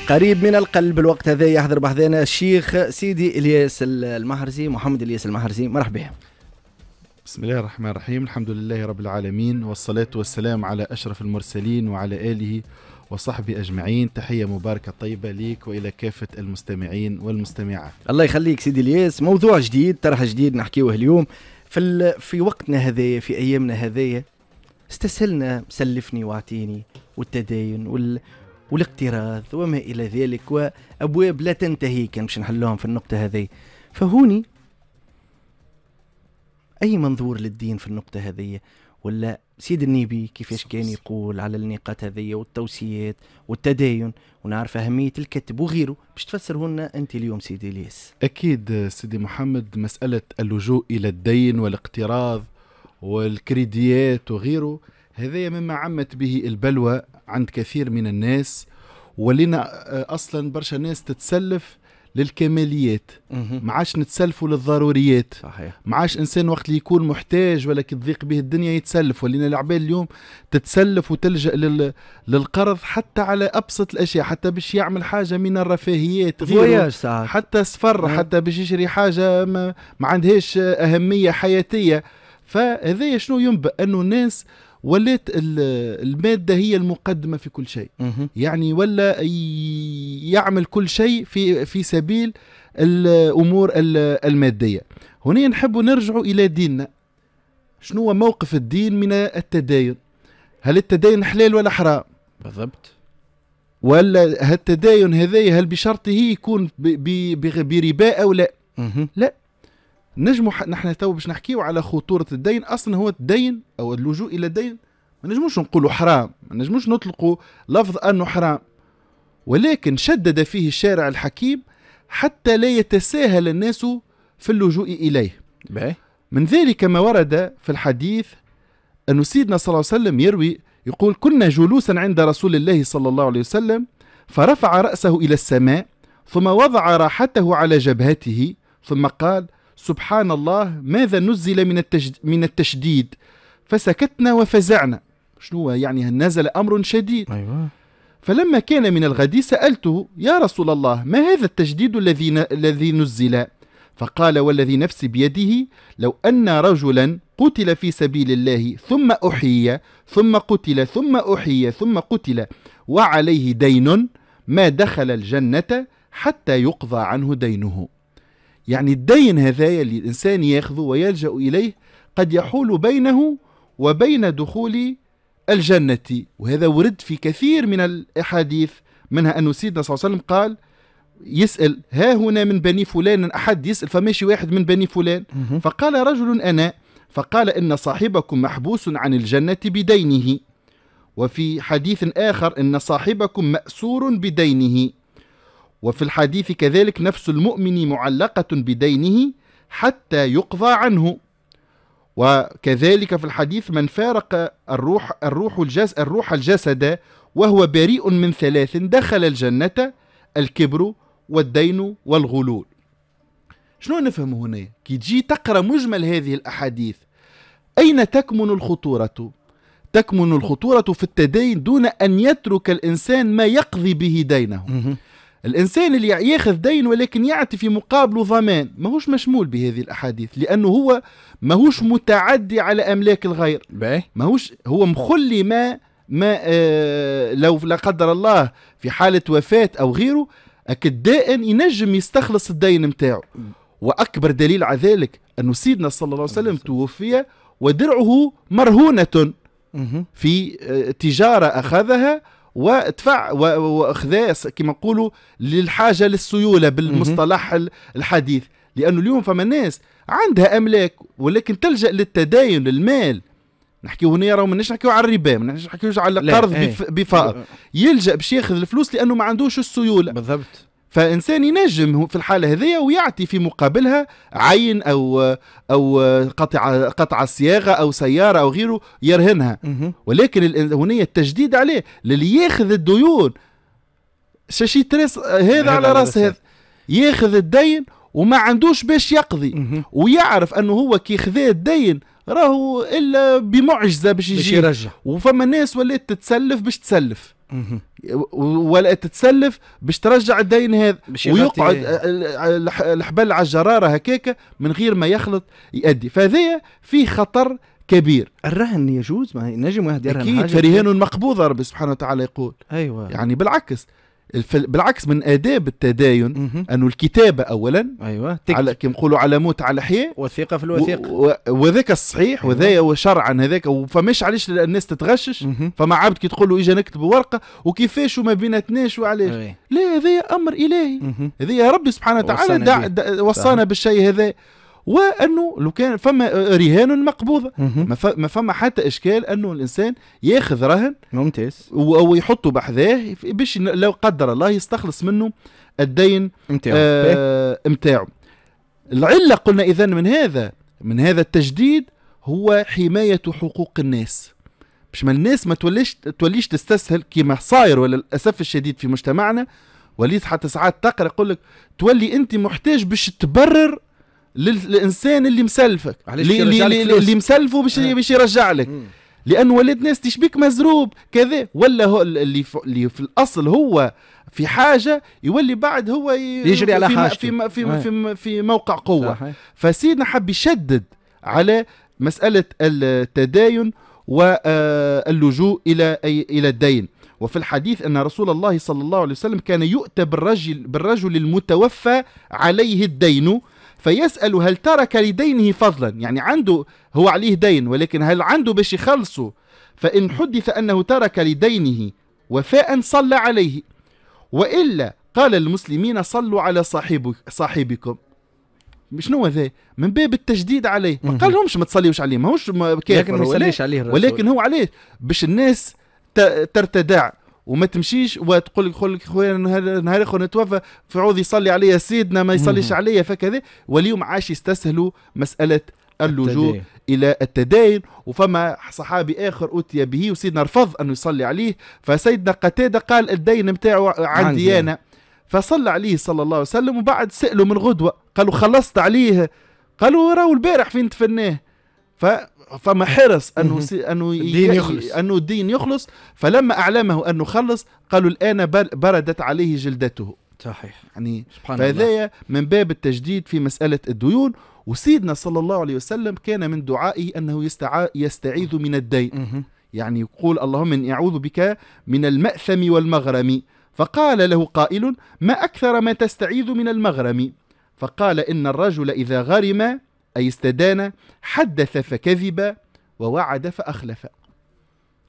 قريب من القلب الوقت هذا يحضر بحذانا الشيخ سيدي الياس المحرزي محمد الياس المحرزي مرحبا بسم الله الرحمن الرحيم الحمد لله رب العالمين والصلاة والسلام على أشرف المرسلين وعلى آله وصحبي أجمعين تحية مباركة طيبة ليك وإلى كافة المستمعين والمستمعات الله يخليك سيدي الياس موضوع جديد طرح جديد نحكيوه اليوم في, في وقتنا هذايا في أيامنا هذايا استسهلنا سلفني واعطيني والتدين وال والاقتراض وما إلى ذلك وأبواب لا تنتهي كان باش نحلوهم في النقطة هذه فهوني أي منظور للدين في النقطة هذه ولا سيد النبي كيفاش كان يقول على النقاط هذيا والتوصيات والتدين ونعرف أهمية الكتب وغيره باش تفسره لنا أنت اليوم سيدي الياس أكيد سيدي محمد مسألة اللجوء إلى الدين والاقتراض والكريديات وغيره هذا مما عمت به البلوى عند كثير من الناس ولنا أصلا برشا ناس تتسلف للكماليات ما عادش نتسلفوا للضروريات صحيح ما عادش انسان وقت اللي يكون محتاج ولا كي تضيق به الدنيا يتسلف ولينا العباد اليوم تتسلف وتلجا لل... للقرض حتى على ابسط الاشياء حتى باش يعمل حاجه من الرفاهيات غير حتى سفر حتى باش يشري حاجه ما, ما عندهاش اهميه حياتيه فهذا شنو ينبأ انه الناس ولات الماده هي المقدمه في كل شيء يعني ولا يعمل كل شيء في في سبيل الامور الماديه هنا نحب نرجع الى ديننا شنو هو موقف الدين من التدين هل التدين حلال ولا حرام بالضبط ولا التدين هذايا هل بشرطه يكون بربا او لا مه. لا نجمو نحن تو باش نحكيو على خطوره الدين اصلا هو الدين او اللجوء الى الدين ما نجموش نقولوا حرام ما نجموش نطلقوا لفظ انه حرام ولكن شدد فيه الشارع الحكيم حتى لا يتساهل الناس في اللجوء إليه من ذلك ما ورد في الحديث أن سيدنا صلى الله عليه وسلم يروي يقول كنا جلوسا عند رسول الله صلى الله عليه وسلم فرفع رأسه إلى السماء ثم وضع راحته على جبهته ثم قال سبحان الله ماذا نزل من, التجد من التشديد فسكتنا وفزعنا شنو يعني نزل أمر شديد أيوة. فلما كان من الغد سألته يا رسول الله ما هذا التجديد الذي الذي نزل فقال والذي نفسي بيده لو أن رجلا قتل في سبيل الله ثم أحيي ثم قتل ثم أحيي ثم قتل وعليه دين ما دخل الجنة حتى يقضى عنه دينه يعني الدين هذايا اللي الإنسان ياخذه ويلجأ إليه قد يحول بينه وبين دخول الجنة وهذا ورد في كثير من الأحاديث منها أن سيدنا صلى الله عليه وسلم قال يسأل ها هنا من بني فلان أحد يسأل فماشي واحد من بني فلان فقال رجل أنا فقال إن صاحبكم محبوس عن الجنة بدينه وفي حديث آخر إن صاحبكم مأسور بدينه وفي الحديث كذلك نفس المؤمن معلقة بدينه حتى يقضى عنه وكذلك في الحديث من فارق الروح الروح الجس الروح الجسد وهو بريء من ثلاث دخل الجنة الكبر والدين والغلول شنو نفهم هنا كي تجي تقرا مجمل هذه الاحاديث اين تكمن الخطوره تكمن الخطوره في التدين دون ان يترك الانسان ما يقضي به دينه الإنسان اللي ياخذ دين ولكن يعطي في مقابله ضمان ماهوش مشمول بهذه الأحاديث لأنه هو ماهوش متعدي على أملاك الغير ماهوش هو مخلي ما ما آه لو لا قدر الله في حالة وفاة أو غيره أكد دائن ينجم يستخلص الدين نتاعه وأكبر دليل على ذلك أن سيدنا صلى الله عليه وسلم توفي ودرعه مرهونة في آه، تجارة أخذها ودفع وخذا كما نقولوا للحاجه للسيوله بالمصطلح الحديث لانه اليوم فما ناس عندها املاك ولكن تلجا للتداين المال نحكيو هنا راهو ماناش نحكيو على الربا ما نحكيوش على القرض إيه. بفائض يلجا باش ياخذ الفلوس لانه ما عندوش السيوله بالضبط فانسان ينجم في الحاله هذيا ويعطي في مقابلها عين او او قطع قطع صياغه او سياره او غيره يرهنها ولكن هنية التجديد عليه للي ياخذ الديون شاشي تريس هذا على راس هذا ياخذ الدين وما عندوش باش يقضي ويعرف انه هو كي خذا الدين راهو الا بمعجزه باش يجي باش يرجع وفما ناس ولات تتسلف باش تسلف ولا تتسلف باش ترجع الدين هذا ويقعد آه، آه، الحبل على الجراره هكاك من غير ما يخلط يأدي فهذايا فيه خطر كبير الرهن يجوز ما نجم واحد يرهن اكيد فرهان مقبوضه ربي سبحانه وتعالى يقول ايوه يعني بالعكس بالعكس من اداب التداين انه الكتابه اولا ايوه على كيما نقولوا على موت على حياه وثيقه في الوثيقه وذاك الصحيح أيوة. وذايا وشرعا هذاك فماش علاش الناس تتغشش فما عبد كي تقول له اجا نكتب ورقه وكيفاش وما بيناتناش وعلاش لا هذا امر الهي هذا ربي سبحانه وتعالى وصانا بالشيء هذا وانه لو كان فما آه، رهان مقبوضه ما فما حتى اشكال انه الانسان ياخذ رهن ممتاز ويحطه بحذاه باش لو قدر الله يستخلص منه الدين نتاعو آه العله قلنا اذا من هذا من هذا التجديد هو حمايه حقوق الناس باش ما الناس ما توليش توليش تستسهل كيما صاير وللاسف الشديد في مجتمعنا وليت حتى ساعات تقرا يقول لك تولي انت محتاج باش تبرر للانسان اللي مسلفك اللي, اللي, اللي مسلفه باش آه. باش يرجع لك لان ولد ناس تشبيك مزروب كذا ولا هو اللي في, اللي في الاصل هو في حاجه يولي بعد هو يجري على حاجته في في آه. في, في موقع قوه صحيح. فسيدنا حب يشدد على مساله التداين واللجوء آه، الى الى الدين وفي الحديث ان رسول الله صلى الله عليه وسلم كان يؤتى بالرجل بالرجل المتوفى عليه الدين فيسأل هل ترك لدينه فضلا يعني عنده هو عليه دين ولكن هل عنده باش يخلصه فإن حدث أنه ترك لدينه وفاء صلى عليه وإلا قال المسلمين صلوا على صاحبك صاحبكم شنو ذا من باب التجديد عليه ما قالهمش ما تصليوش عليه ماهوش كافر ما يصليش عليه ولكن هو عليه باش الناس ترتدع وما تمشيش وتقول لك لك خويا نهار اخر نتوفى في عوض يصلي عليا سيدنا ما يصليش عليا فكذا واليوم عاش يستسهلوا مساله اللجوء التدين. الى التدين وفما صحابي اخر اوتي به وسيدنا رفض انه يصلي عليه فسيدنا قتاده قال الدين نتاعو عندي انا فصلى عليه صلى الله عليه وسلم وبعد سالوا من غدوه قالوا خلصت عليه قالوا راهو البارح فين تفناه ف فما حرص انه سي انه الدين يخلص انه الدين يخلص فلما اعلمه انه خلص قالوا الان بردت عليه جلدته صحيح يعني فهذايا من باب التجديد في مساله الديون وسيدنا صلى الله عليه وسلم كان من دعائه انه يستع... يستعيذ من الدين يعني يقول اللهم اني اعوذ بك من المأثم والمغرم فقال له قائل ما اكثر ما تستعيذ من المغرم فقال ان الرجل اذا غرم أي استدان حدث فكذب ووعد فأخلف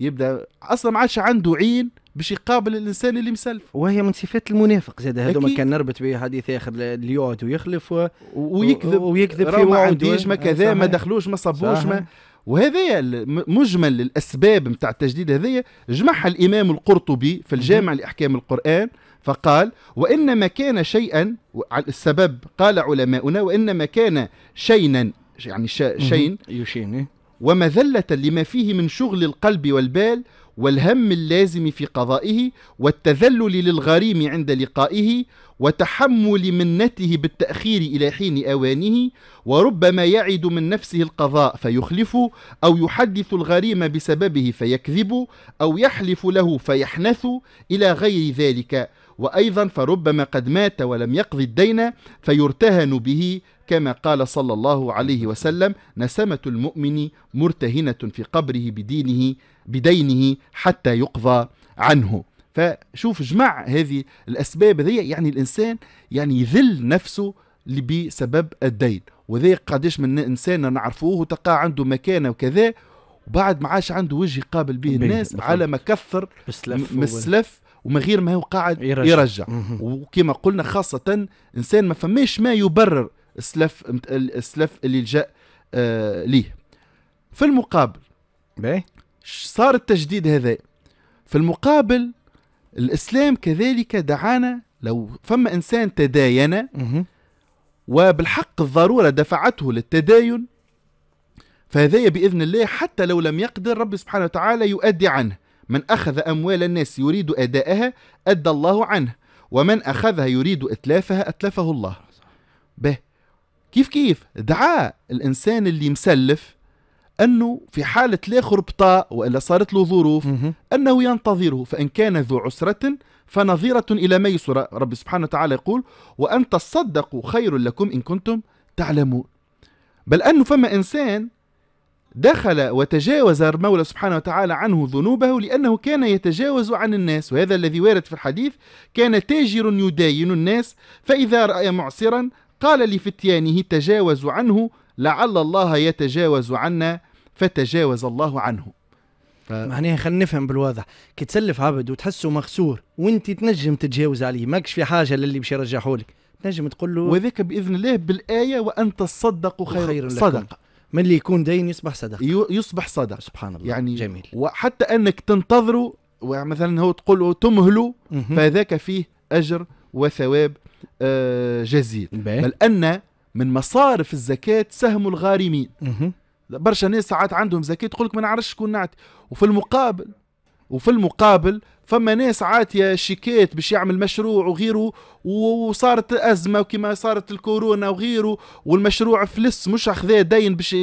يبدأ أصلا ما عادش عنده عين باش يقابل الانسان اللي مسلف وهي من صفات المنافق زاد ما كان نربط به حديث اخر اللي يقعد ويخلف و... ويكذب ويكذب في ما عنديش ما كذا ما دخلوش ما صبوش ما وهذا مجمل الاسباب نتاع التجديد هذايا جمعها الامام القرطبي في الجامع لاحكام القران فقال وإنما كان شيئا السبب قال علماؤنا وإنما كان شينا يعني شين يشين ومذلة لما فيه من شغل القلب والبال والهم اللازم في قضائه والتذلل للغريم عند لقائه وتحمل منته بالتأخير إلى حين أوانه وربما يعد من نفسه القضاء فيخلف أو يحدث الغريم بسببه فيكذب أو يحلف له فيحنث إلى غير ذلك وأيضا فربما قد مات ولم يقضي الدين فيرتهن به كما قال صلى الله عليه وسلم نسمة المؤمن مرتهنة في قبره بدينه بدينه حتى يقضى عنه فشوف جمع هذه الاسباب هذه يعني الانسان يعني يذل نفسه بسبب الدين وذا قداش من انسان نعرفوه وتلقاه عنده مكانه وكذا وبعد ما عاش عنده وجه يقابل به الناس على ما كثر من السلف ومن غير ما هو قاعد يرجع, يرجع. وكما قلنا خاصة إنسان ما فماش ما يبرر السلف السلف اللي لجأ آه ليه في المقابل باهي صار التجديد هذا في المقابل الإسلام كذلك دعانا لو فما إنسان تداين وبالحق الضرورة دفعته للتداين فهذا بإذن الله حتى لو لم يقدر ربي سبحانه وتعالى يؤدي عنه من أخذ أموال الناس يريد أداءها أدى الله عنه ومن أخذها يريد إتلافها أتلفه الله به كيف كيف دعاء الإنسان اللي مسلف أنه في حالة لا خربطاء وإلا صارت له ظروف أنه ينتظره فإن كان ذو عسرة فنظيرة إلى ميسرة رب سبحانه وتعالى يقول وأن تصدقوا خير لكم إن كنتم تعلمون بل أنه فما إنسان دخل وتجاوز المولى سبحانه وتعالى عنه ذنوبه لأنه كان يتجاوز عن الناس وهذا الذي وارد في الحديث كان تاجر يداين الناس فإذا رأى معسرا قال لفتيانه تجاوز عنه لعل الله يتجاوز عنا فتجاوز الله عنه ف... معناها خلينا نفهم بالواضح كي تسلف عبد وتحسه مخسور وانت تنجم تتجاوز عليه ماكش في حاجه للي باش يرجحهولك تنجم تقول له وذاك باذن الله بالايه وان تصدقوا خير, خير صدقه من اللي يكون دين يصبح صدقه يصبح صدقه سبحان الله يعني جميل وحتى انك تنتظره ومثلا هو تقول له فذاك فيه اجر وثواب آه، جزيل بل ان من مصارف الزكاة سهم الغارمين برشا ناس ساعات عندهم زكاة تقول لك ما نعرفش شكون نعطي وفي المقابل وفي المقابل فما ناس عاتية شيكات باش يعمل مشروع وغيره وصارت أزمة وكما صارت الكورونا وغيره والمشروع فلس مش أخذاه دين باش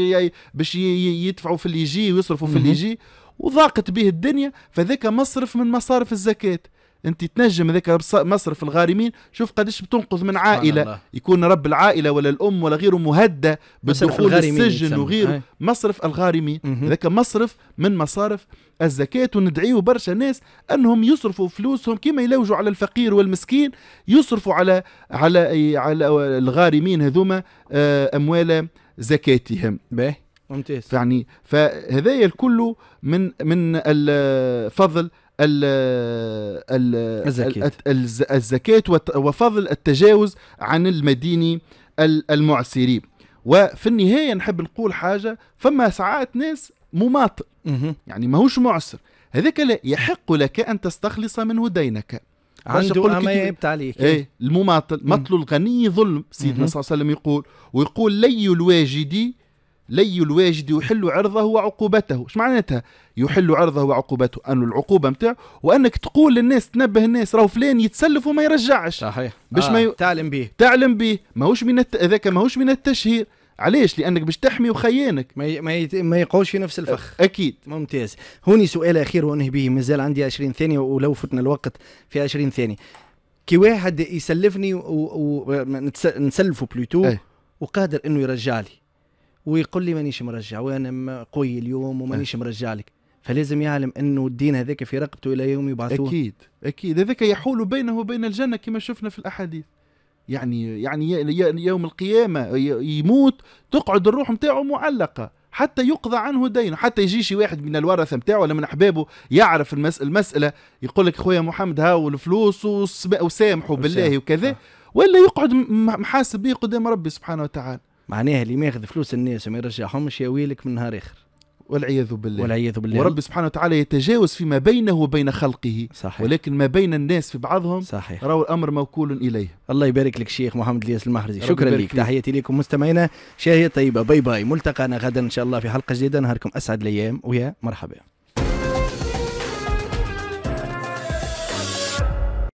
باش يدفعوا في اللي يجي ويصرفوا في اللي يجي وضاقت به الدنيا فذاك مصرف من مصارف الزكاه انت تنجم هذاك مصرف الغارمين شوف قداش بتنقذ من عائله يكون رب العائله ولا الام ولا غيره مهدى بالدخول السجن وغيره مصرف الغارمين هذاك مصرف من مصارف الزكاة وندعيه برشا ناس انهم يصرفوا فلوسهم كما يلوجوا على الفقير والمسكين يصرفوا على على على الغارمين هذوما آه، اموال زكاتهم باهي ممتاز يعني فهذايا الكل من من الفضل الزكاة وفضل التجاوز عن المديني المعسري وفي النهاية نحب نقول حاجة فما ساعات ناس مماطل يعني ماهوش معسر هذاك لا يحق لك أن تستخلص منه دينك عنده ما يبت عليك ايه المماطل مطل الغني ظلم سيدنا صلى الله عليه وسلم يقول ويقول لي الواجد لي الواجد يحل عرضه وعقوبته اش معناتها يحل عرضه وعقوبته أن العقوبة نتاعو وأنك تقول للناس تنبه الناس راهو فلان يتسلف وما يرجعش صحيح باش آه. ما ي... تعلم به تعلم به ماهوش من الت... ذاك ماهوش من التشهير علاش لانك باش تحمي وخيانك ما ي... ما, ي... ما يقعوش في نفس الفخ اكيد ممتاز هوني سؤال اخير وانهي به مازال عندي 20 ثانيه ولو فتنا الوقت في 20 ثانيه كي واحد يسلفني ونسلفه و... و... نتس... بلوتو ايه. وقادر انه يرجع لي ويقول لي مانيش مرجع وانا قوي اليوم ومانيش أه. مرجع لك فلازم يعلم انه الدين هذاك في رقبته الى يوم يبعثوه اكيد اكيد هذاك يحول بينه وبين الجنه كما شفنا في الاحاديث يعني يعني يوم القيامه يموت تقعد الروح نتاعه معلقه حتى يقضى عنه دينه حتى يجي شي واحد من الورثه نتاعو ولا من احبابه يعرف المساله يقول لك خويا محمد هاو الفلوس وسامحوا بالله وكذا أه. ولا يقعد محاسب به قدام ربي سبحانه وتعالى معناها اللي ماخذ فلوس الناس وما يرجعهمش يا ويلك من نهار اخر والعياذ بالله والعياذ بالله ورب سبحانه وتعالى يتجاوز فيما بينه وبين خلقه صحيح. ولكن ما بين الناس في بعضهم صحيح راهو الامر موكول اليه الله يبارك لك شيخ محمد الياس المحرزي شكرا لك تحياتي لكم مستمعينا شهيه طيبه باي باي ملتقانا غدا ان شاء الله في حلقه جديده نهاركم اسعد الايام ويا مرحبا